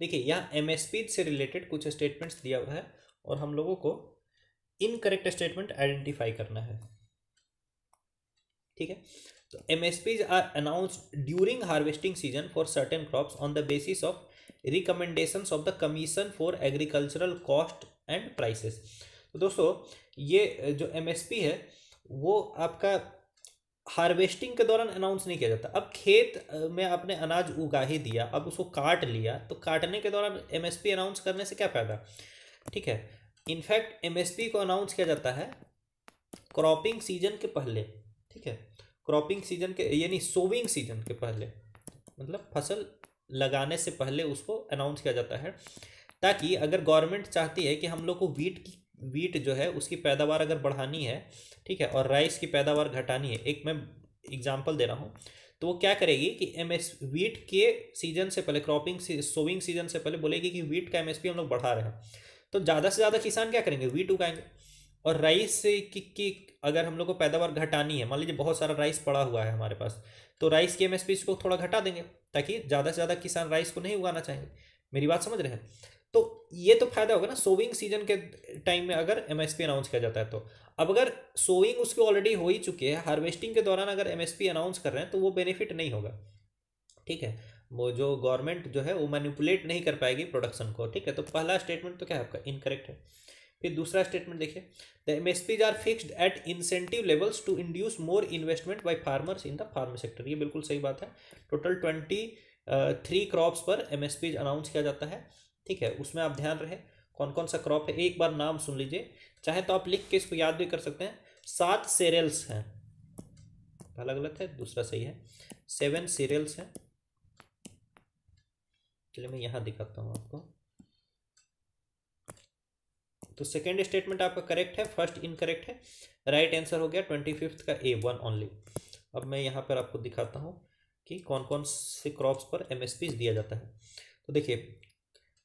देखिए यहाँ एम से रिलेटेड कुछ स्टेटमेंट्स दिया हुआ है और हम लोगों को इनकरेक्ट स्टेटमेंट आइडेंटिफाई करना है ठीक है तो M R announce during harvesting season for certain crops on the basis of recommendation of the commission for agricultural cost and prices तो दोस्तों ये जो एम है वो आपका हार्वेस्टिंग के दौरान अनाउंस नहीं किया जाता अब खेत में आपने अनाज उगा ही दिया अब उसको काट लिया तो काटने के दौरान एमएसपी अनाउंस करने से क्या फ़ायदा ठीक है इनफैक्ट एमएसपी को अनाउंस किया जाता है क्रॉपिंग सीजन के पहले ठीक है क्रॉपिंग सीजन के यानी सोविंग सीजन के पहले मतलब फसल लगाने से पहले उसको अनाउंस किया जाता है ताकि अगर गवर्नमेंट चाहती है कि हम लोग को वीट की वीट जो है उसकी पैदावार अगर बढ़ानी है ठीक है और राइस की पैदावार घटानी है एक मैं एग्जाम्पल दे रहा हूँ तो वो क्या करेगी कि एम एस वीट के सीजन से पहले क्रॉपिंग सोविंग सीजन से पहले बोलेगी कि वीट का एम एस पी हम लोग बढ़ा रहे हैं तो ज़्यादा से ज़्यादा किसान क्या करेंगे वीट उगाएंगे और राइस से की, कि अगर हम लोग को पैदावार घटानी है मान लीजिए बहुत सारा राइस पड़ा हुआ है हमारे पास तो राइस की एम एस पी को थोड़ा घटा देंगे ताकि ज़्यादा से ज़्यादा किसान राइस को नहीं उगाना चाहेंगे मेरी बात समझ रहे हैं तो ये तो फायदा होगा ना सोविंग सीजन के टाइम में अगर एमएसपी अनाउंस किया जाता है तो अब अगर सोइंग उसकी ऑलरेडी हो ही चुकी है हार्वेस्टिंग के दौरान अगर एमएसपी अनाउंस कर रहे हैं तो वो बेनिफिट नहीं होगा ठीक है वो जो गवर्नमेंट जो है वो मैनिपुलेट नहीं कर पाएगी प्रोडक्शन को ठीक है तो पहला स्टेटमेंट तो क्या है आपका इनकरेक्ट है फिर दूसरा स्टेटमेंट देखिए the M S Ps are fixed at incentive levels to induce more investment by farmers in the farm sector ये बिल्कुल सही बात है टोटल ट्वेंटी थ्री क्रॉप्स पर एम अनाउंस किया जाता है ठीक है उसमें आप ध्यान रहे कौन कौन सा क्रॉप है एक बार नाम सुन लीजिए चाहे तो आप लिख के इसको याद भी कर सकते हैं सात सीरियल्स हैं पहला गलत है दूसरा सही है सेवन सीरियल्स हैं चलिए मैं यहाँ दिखाता हूँ आपको तो सेकेंड स्टेटमेंट आपका करेक्ट है फर्स्ट इनकरेक्ट है राइट right आंसर हो गया ट्वेंटी फिफ्थ का ए वन ओनली अब मैं यहाँ पर आपको दिखाता हूँ कि कौन कौन से क्रॉप्स पर एम दिया जाता है तो देखिए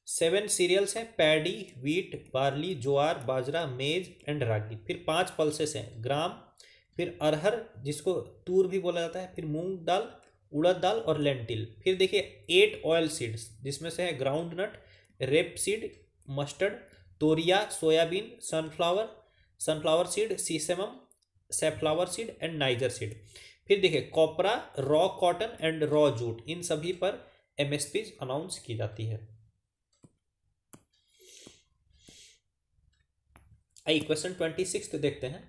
सेवन सीरियल्स हैं paddy wheat barley jowar bajra maize and रागी फिर पांच पल्सेस हैं ग्राम फिर अरहर जिसको तूर भी बोला जाता है फिर मूंग दाल उड़द दाल और लेंटिल फिर देखिए एट ऑयल सीड्स जिसमें से है ground nut rape seed mustard toria soybean sunflower sunflower seed sesamum safflower seed and niger seed फिर देखिए copra raw cotton and raw jute इन सभी पर एमएसपीज अनाउंस की जाती है आई क्वेश्चन ट्वेंटी सिक्स तो देखते हैं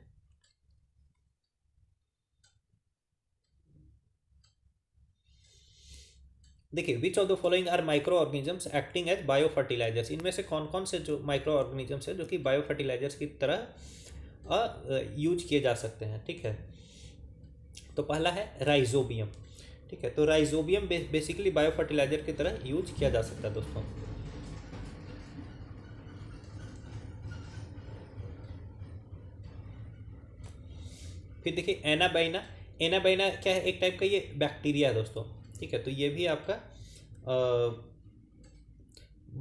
देखिए which of the following are microorganisms acting as biofertilizers इनमें से कौन कौन से जो माइक्रो ऑर्गेनिजम्स है जो कि बायो फर्टिलाइजर्स की तरह यूज किए जा सकते हैं ठीक है तो पहला है राइजोबियम ठीक है तो राइजोबियम बेसिकली बायो फर्टिलाइजर की तरह यूज किया जा सकता है दोस्तों फिर देखिए एनाबाइना एनाबाइना क्या है एक टाइप का ये बैक्टीरिया है दोस्तों ठीक है तो ये भी आपका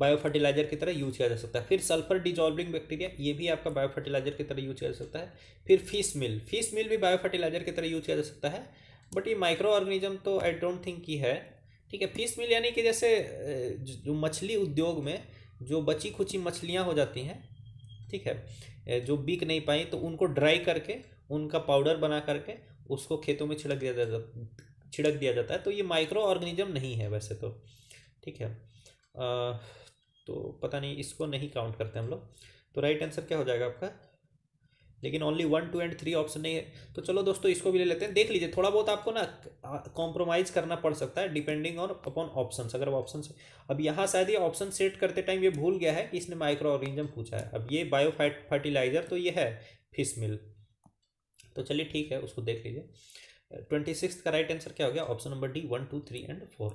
बायोफर्टिलाइजर की तरह यूज किया जा सकता है फिर सल्फर डिजॉल्विंग बैक्टीरिया ये भी आपका बायोफर्टिलाइजर की तरह यूज किया जा सकता है फिर फिश मिल फिश मिल भी बायोफर्टिलाइजर की तरह यूज किया जा सकता है बट ये माइक्रो ऑर्गेनिज्म तो आई डोंट थिंक की है ठीक है फिश मिल यानी कि जैसे जो मछली उद्योग में जो बची खुची मछलियाँ हो जाती हैं ठीक है जो बिक नहीं पाई तो उनको ड्राई करके उनका पाउडर बना करके उसको खेतों में छिड़क दिया जाता छिड़क दिया जाता है तो ये माइक्रो ऑर्गेनिज्म नहीं है वैसे तो ठीक है आ, तो पता नहीं इसको नहीं काउंट करते हम लोग तो राइट आंसर क्या हो जाएगा आपका लेकिन only one two and three option नहीं है तो चलो दोस्तों इसको भी ले लेते हैं देख लीजिए थोड़ा बहुत आपको ना कॉम्प्रोमाइज़ करना पड़ सकता है डिपेंडिंग ऑन अपॉन ऑप्शन अगर ऑप्शन अब यहाँ शायद ये ऑप्शन सेट करते टाइम ये भूल गया है कि इसने माइक्रो ऑर्गेनिज्म पूछा है अब ये बायो फर्टिलाइज़र तो ये है फिश मिल तो चलिए ठीक है उसको देख लीजिए ट्वेंटी सिक्स का राइट आंसर क्या हो गया option number D one two three and four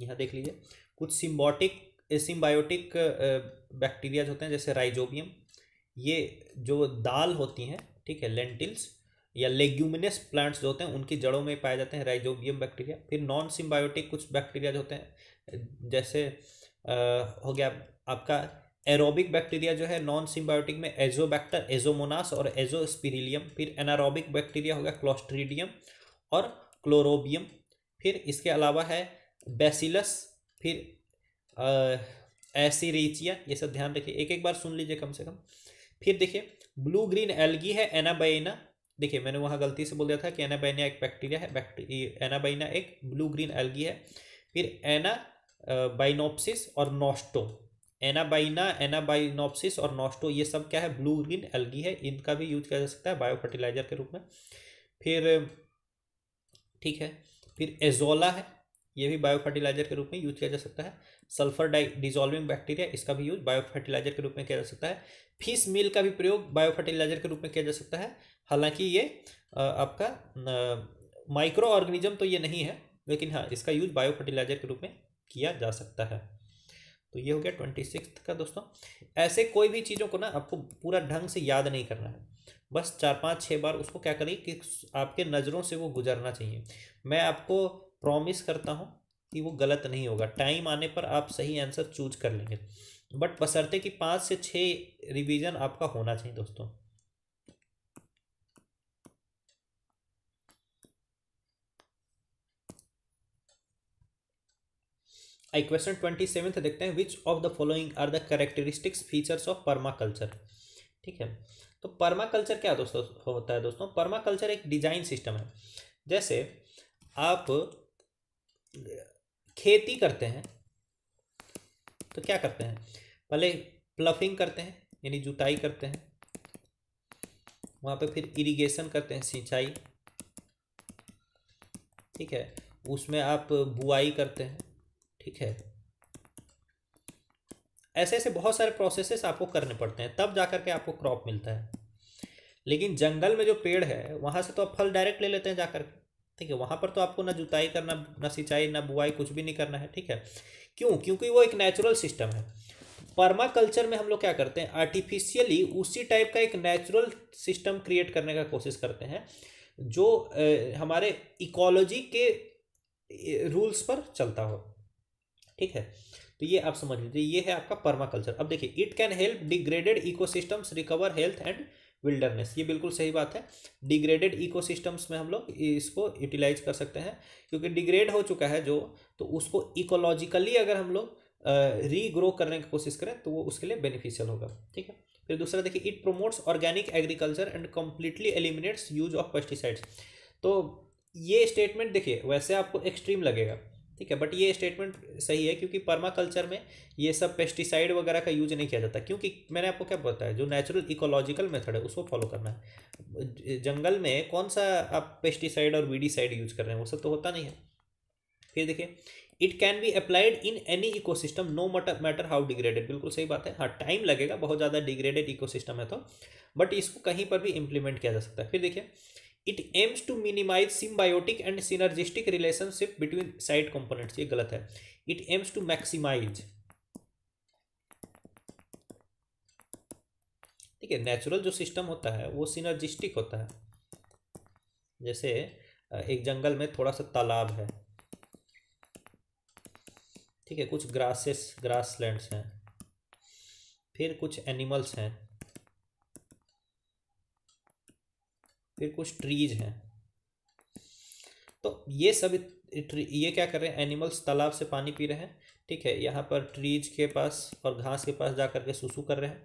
यहाँ देख लीजिए कुछ सिम्बॉटिक सिम्बायोटिक बैक्टीरियाज होते हैं जैसे राइजोबियम ये जो दाल होती हैं ठीक है लेंटिल्स या लेग्यूमिनस प्लांट्स जो होते हैं उनकी जड़ों में पाए जाते हैं राइजोबियम बैक्टीरिया फिर नॉन सिम्बायोटिक कुछ बैक्टीरियाज होते हैं जैसे आ, हो गया आपका एरोबिक बैक्टीरिया जो है नॉन सिम्बायोटिक में एजोबैक्टर एजोमोनास और एजोस्पिरिलियम फिर एनारोबिक बैक्टीरिया होगा क्लोस्ट्रीडियम और क्लोरोबियम फिर इसके अलावा है बेसिलस फिर एसीरीचिया ये सब ध्यान रखिए एक एक बार सुन लीजिए कम से कम फिर देखिए ब्लू ग्रीन एल्गी है एनाबाइना देखिए मैंने वहाँ गलती से बोल दिया था कि एनाबाइना एक बैक्टीरिया है बैक्टीरिया एनाबाइना एक ब्लू ग्रीन एल्गी है फिर एना बाइनोप्सिस और नोस्टो एनाबाइना एनाबाइनोपसिस और नोस्टो ये सब क्या है ब्लू ग्रीन एल्गी है इनका भी यूज किया जा सकता है बायो फर्टिलाइजर के रूप में फिर ठीक है फिर एजोला है ये भी बायो फर्टिलाइजर के रूप में यूज किया जा सकता है सल्फर डाई डिजोल्विंग बैक्टीरिया इसका भी यूज बायो फर्टिलाइजर के रूप में किया जा सकता है फिश मिल का भी प्रयोग बायो फर्टिलाइजर के रूप में किया जा सकता है हालांकि ये आपका माइक्रो ऑर्गेनिज्म तो ये नहीं है लेकिन हाँ इसका यूज बायो फर्टिलाइजर के रूप में किया जा सकता है तो ये हो गया ट्वेंटी सिक्स का दोस्तों ऐसे कोई भी चीज़ों को ना आपको पूरा ढंग से याद नहीं करना है बस चार पाँच छः बार उसको क्या करिए कि आपके नज़रों से वो गुजरना चाहिए मैं आपको प्रॉमिस करता हूँ कि वो गलत नहीं होगा टाइम आने पर आप सही आंसर चूज कर लेंगे बट बसरते कि पाँच से छः रिवीजन आपका होना चाहिए दोस्तों आई क्वेश्चन ट्वेंटी सेवन देखते हैं which of the following are the characteristics features of permaculture culture ठीक है तो परमाकल्चर कल्चर क्या दोस्तों होता है दोस्तों परमाकल्चर कल्चर एक डिजाइन सिस्टम है जैसे आप खेती करते हैं तो क्या करते हैं पहले प्लफिंग करते हैं यानी जुताई करते हैं वहाँ पे फिर इरिगेशन करते हैं सिंचाई ठीक है उसमें आप बुआई करते हैं ठीक है ऐसे ऐसे बहुत सारे प्रोसेसेस आपको करने पड़ते हैं तब जाकर के आपको क्रॉप मिलता है लेकिन जंगल में जो पेड़ है वहाँ से तो आप फल डायरेक्ट ले लेते हैं जाकर के ठीक है वहाँ पर तो आपको ना जुताई करना ना सिंचाई ना बुआई कुछ भी नहीं करना है ठीक है क्यों क्योंकि वो एक नेचुरल सिस्टम है परमाकल्चर कल्चर में हम लोग क्या करते हैं आर्टिफिशियली उसी टाइप का एक नेचुरल सिस्टम क्रिएट करने का कोशिश करते हैं जो ए, हमारे इकोलॉजी के रूल्स पर चलता हो ठीक है तो ये आप समझ लीजिए ये है आपका परमाकल्चर अब देखिए it can help degraded ecosystems recover health and wilderness ये बिल्कुल सही बात है डिग्रेडेड इकोसिस्टम्स में हम लोग इसको यूटिलाइज कर सकते हैं क्योंकि डिग्रेड हो चुका है जो तो उसको इकोलॉजिकली अगर हम लोग रीग्रो करने की कोशिश करें तो वो उसके लिए बेनिफिशियल होगा ठीक है फिर दूसरा देखिए it promotes organic agriculture and completely eliminates use of pesticides तो ये स्टेटमेंट देखिए वैसे आपको एक्सट्रीम लगेगा ठीक है बट ये स्टेटमेंट सही है क्योंकि परमाकल्चर में ये सब पेस्टिसाइड वगैरह का यूज नहीं किया जाता क्योंकि मैंने आपको क्या बताया जो नेचुरल इकोलॉजिकल मेथड है उसको फॉलो करना है जंगल में कौन सा आप पेस्टिसाइड और वीडीसाइड यूज कर रहे हैं वो सब तो होता नहीं है फिर देखिए it can be applied in any ecosystem no matter matter how degraded बिल्कुल सही बात है हाँ टाइम लगेगा बहुत ज़्यादा डिग्रेडेड सिस्टम है तो बट इसको कहीं पर भी इम्प्लीमेंट किया जा सकता है फिर देखिए it aims to minimize symbiotic and synergistic relationship between side components ये गलत है इट एम्स टू मैक्सिमाइज ठीक है नेचुरल जो सिस्टम होता है वो सिनर्जिस्टिक होता है जैसे एक जंगल में थोड़ा सा तालाब है ठीक है कुछ ग्रासेस ग्रास लैंड्स हैं फिर कुछ एनिमल्स हैं फिर कुछ ट्रीज हैं तो ये सब ये क्या कर रहे हैं एनिमल्स तालाब से पानी पी रहे हैं ठीक है यहाँ पर ट्रीज के पास और घास के पास जा करके सुसू कर रहे हैं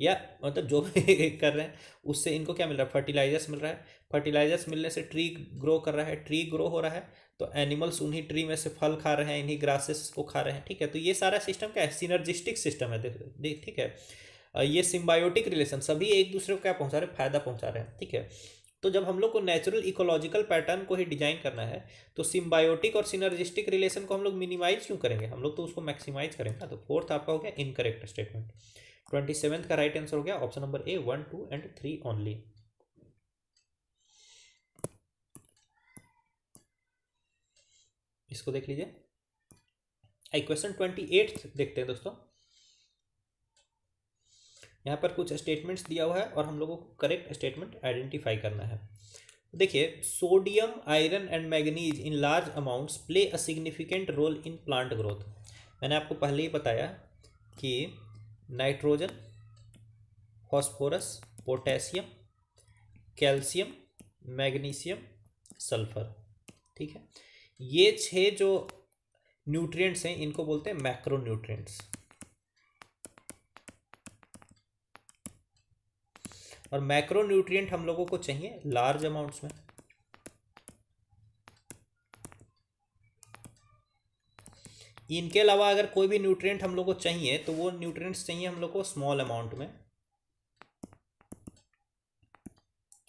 या मतलब जो भी [laughs] कर रहे हैं उससे इनको क्या मिल रहा है फर्टिलाइजर्स मिल रहा है फर्टिलाइजर्स मिलने से ट्री ग्रो कर रहा है ट्री ग्रो हो रहा है तो एनिमल्स उन्हीं ट्री में से फल खा रहे हैं इन्हीं ग्रासेस को खा रहे हैं ठीक है तो ये सारा सिस्टम क्या है सीनर्जिस्टिक सिस्टम है देख ठीक है ये सिम्बायोटिक रिलेशन सभी एक दूसरे को क्या पहुँचा रहे हैं फायदा पहुंचा रहे हैं ठीक है तो जब हम लोग को नेचुरल इकोलॉजिकल पैटर्न को ही डिजाइन करना है तो सिम्बायोटिक और सिनर्जिस्टिक रिलेशन को हम लोग मिनिमाइज क्यों करेंगे हम लोग तो उसको मैक्सिमाइज करेंगे ना तो फोर्थ आपका हो गया इनकरेक्ट स्टेटमेंट ट्वेंटी सेवेंथ का राइट आंसर हो गया option number A one two and three only इसको देख लीजिए आई क्वेश्चन ट्वेंटी एट देखते हैं दोस्तों यहाँ पर कुछ स्टेटमेंट्स दिया हुआ है और हम लोगों को करेक्ट स्टेटमेंट आइडेंटिफाई करना है देखिए sodium iron and manganese in large amounts play a significant role in plant growth मैंने आपको पहले ही बताया कि nitrogen phosphorus potassium calcium magnesium sulphur ठीक है ये छः जो न्यूट्रिएंट्स हैं इनको बोलते हैं मैक्रो न्यूट्रिएंट्स और मैक्रो हम लोगों को चाहिए लार्ज अमाउंट्स में इनके अलावा अगर कोई भी न्यूट्रिएंट हम लोग को चाहिए तो वो न्यूट्रिएंट्स चाहिए हम लोग को स्मॉल अमाउंट में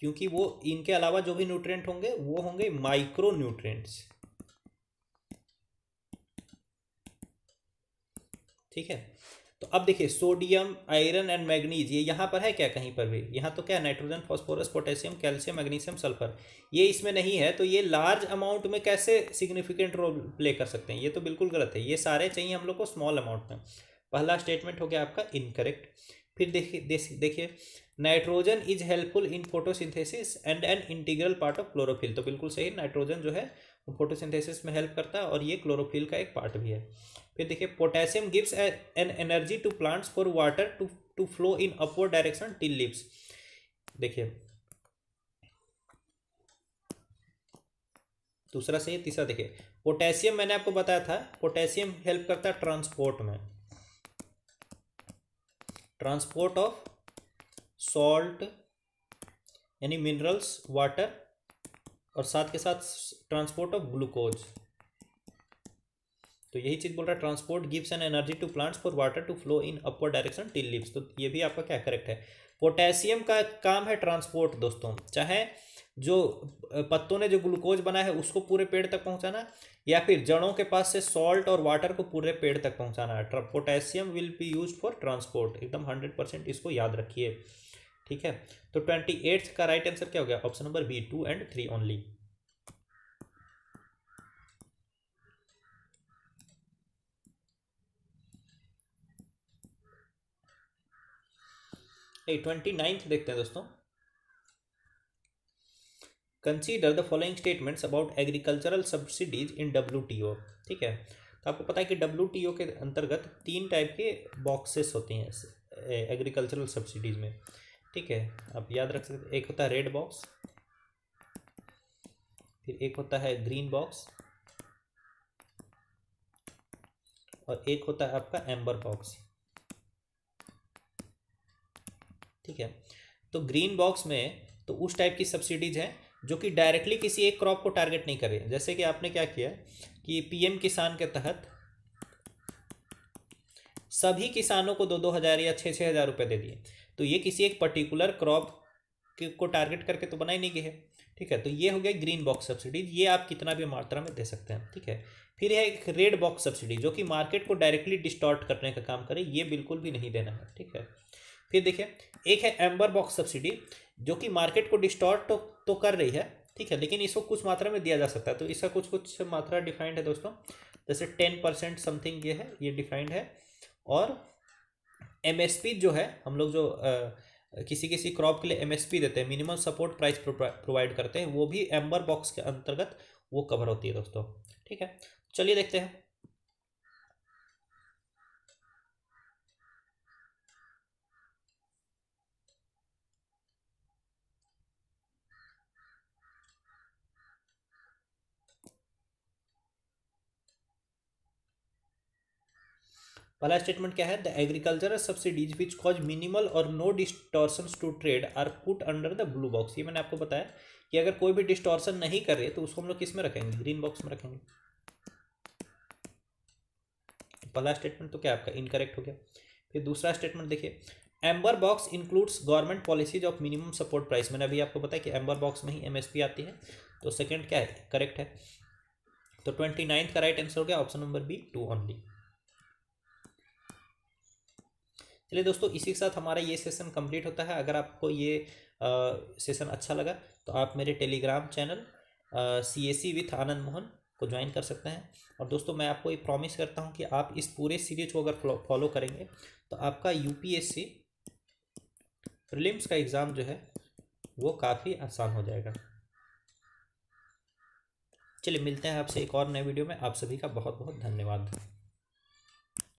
क्योंकि वो इनके अलावा जो भी न्यूट्रिएंट होंगे वो होंगे माइक्रो न्यूट्रिएंट्स ठीक है तो अब देखिए सोडियम आयरन एंड मैग्नीज ये यहाँ पर है क्या कहीं पर भी यहाँ तो क्या nitrogen phosphorus potassium calcium magnesium sulphur ये इसमें नहीं है तो ये लार्ज अमाउंट में कैसे सिग्निफिकेंट रोल प्ले कर सकते हैं ये तो बिल्कुल गलत है ये सारे चाहिए हम लोग को स्मॉल अमाउंट में पहला स्टेटमेंट हो गया आपका इनकरेक्ट फिर देखिए देखिए nitrogen is helpful in photosynthesis and an integral part of chlorophyll तो बिल्कुल सही नाइट्रोजन जो है वो फोटोसिंथेसिस में हेल्प करता है और ये क्लोरोफिल का एक पार्ट भी है फिर देखिए potassium gives an energy to plants for water to to flow in upward direction till lips देखिए दूसरा सही तीसरा देखिए पोटेशियम मैंने आपको बताया था पोटेशियम हेल्प करता है ट्रांसपोर्ट में ट्रांसपोर्ट ऑफ सॉल्ट यानी मिनरल्स वाटर और साथ के साथ ट्रांसपोर्ट ऑफ ग्लूकोज तो यही चीज़ बोल रहा है transport gives an energy to plants for water to flow in upper direction till lips तो ये भी आपका क्या करेक्ट है पोटेशियम का काम है ट्रांसपोर्ट दोस्तों चाहे जो पत्तों ने जो ग्लूकोज बनाया है उसको पूरे पेड़ तक पहुंचाना या फिर जड़ों के पास से सॉल्ट और वाटर को पूरे पेड़ तक पहुंचाना है potassium will be use for transport एकदम हंड्रेड परसेंट इसको याद रखिए ठीक है तो ट्वेंटी एट्थ का राइट आंसर क्या हो गया option number B two and three only twenty ninth देखते हैं दोस्तों consider the following statements about agricultural subsidies in W T O ठीक है तो आपको पता है कि डब्ल्यू टी ओ के अंतर्गत तीन टाइप के बॉक्सेस होते हैं एग्रीकल्चरल सब्सिडीज में ठीक है आप याद रख सकते एक होता है रेड बॉक्स फिर एक होता है ग्रीन बॉक्स और एक होता है आपका एम्बर बॉक्स ठीक है तो ग्रीन बॉक्स में तो उस टाइप की सब्सिडीज हैं जो कि डायरेक्टली किसी एक क्रॉप को टारगेट नहीं करे जैसे कि आपने क्या किया कि पीएम किसान के तहत सभी किसानों को दो दो हज़ार या छः छः हज़ार रुपये दे दिए तो ये किसी एक पर्टिकुलर क्रॉप को टारगेट करके तो बनाई नहीं गई है ठीक है तो ये हो गया ग्रीन बॉक्स सब्सिडी ये आप कितना भी मात्रा में दे सकते हैं ठीक है फिर है एक रेड बॉक्स सब्सिडी जो कि मार्केट को डायरेक्टली डिस्टॉर्ट करने का काम करे ये बिल्कुल भी नहीं देना है ठीक है फिर देखिए एक है एम्बर बॉक्स सब्सिडी जो कि मार्केट को डिस्टॉर्ट तो, तो कर रही है ठीक है लेकिन इसको कुछ मात्रा में दिया जा सकता है तो इसका कुछ कुछ मात्रा डिफाइंड है दोस्तों जैसे टेन परसेंट समथिंग ये है ये डिफाइंड है और एमएसपी जो है हम लोग जो आ, किसी किसी क्रॉप के लिए एमएसपी देते हैं मिनिमम सपोर्ट प्राइस प्रोवाइड करते हैं वो भी एम्बर बॉक्स के अंतर्गत वो कवर होती है दोस्तों ठीक है चलिए देखते हैं पहला स्टेटमेंट क्या है the agriculture subsidies which cause minimal और no distortion to trade are put under the blue box ये मैंने आपको बताया कि अगर कोई भी डिस्टॉर्सन नहीं कर रहे तो उसको हम लोग किस में रखेंगे ग्रीन बॉक्स में रखेंगे पहला स्टेटमेंट तो क्या आपका इनकरेक्ट हो गया फिर दूसरा स्टेटमेंट देखिए amber box includes government policies of minimum support price मैंने अभी आपको बताया कि एम्बर बॉक्स में ही एमएसपी आती है तो सेकंड क्या है करेक्ट है तो ट्वेंटी का राइट आंसर हो गया option number B two only चलिए दोस्तों इसी के साथ हमारा ये सेशन कंप्लीट होता है अगर आपको ये सेशन अच्छा लगा तो आप मेरे Telegram channel C A C with Anand Mohan को ज्वाइन कर सकते हैं और दोस्तों मैं आपको ये प्रॉमिस करता हूँ कि आप इस पूरे सीरीज को अगर फॉलो करेंगे तो आपका यूपीएससी प्रीलिम्स का एग्ज़ाम जो है वो काफ़ी आसान हो जाएगा चलिए मिलते हैं आपसे एक और नए वीडियो में आप सभी का बहुत बहुत धन्यवाद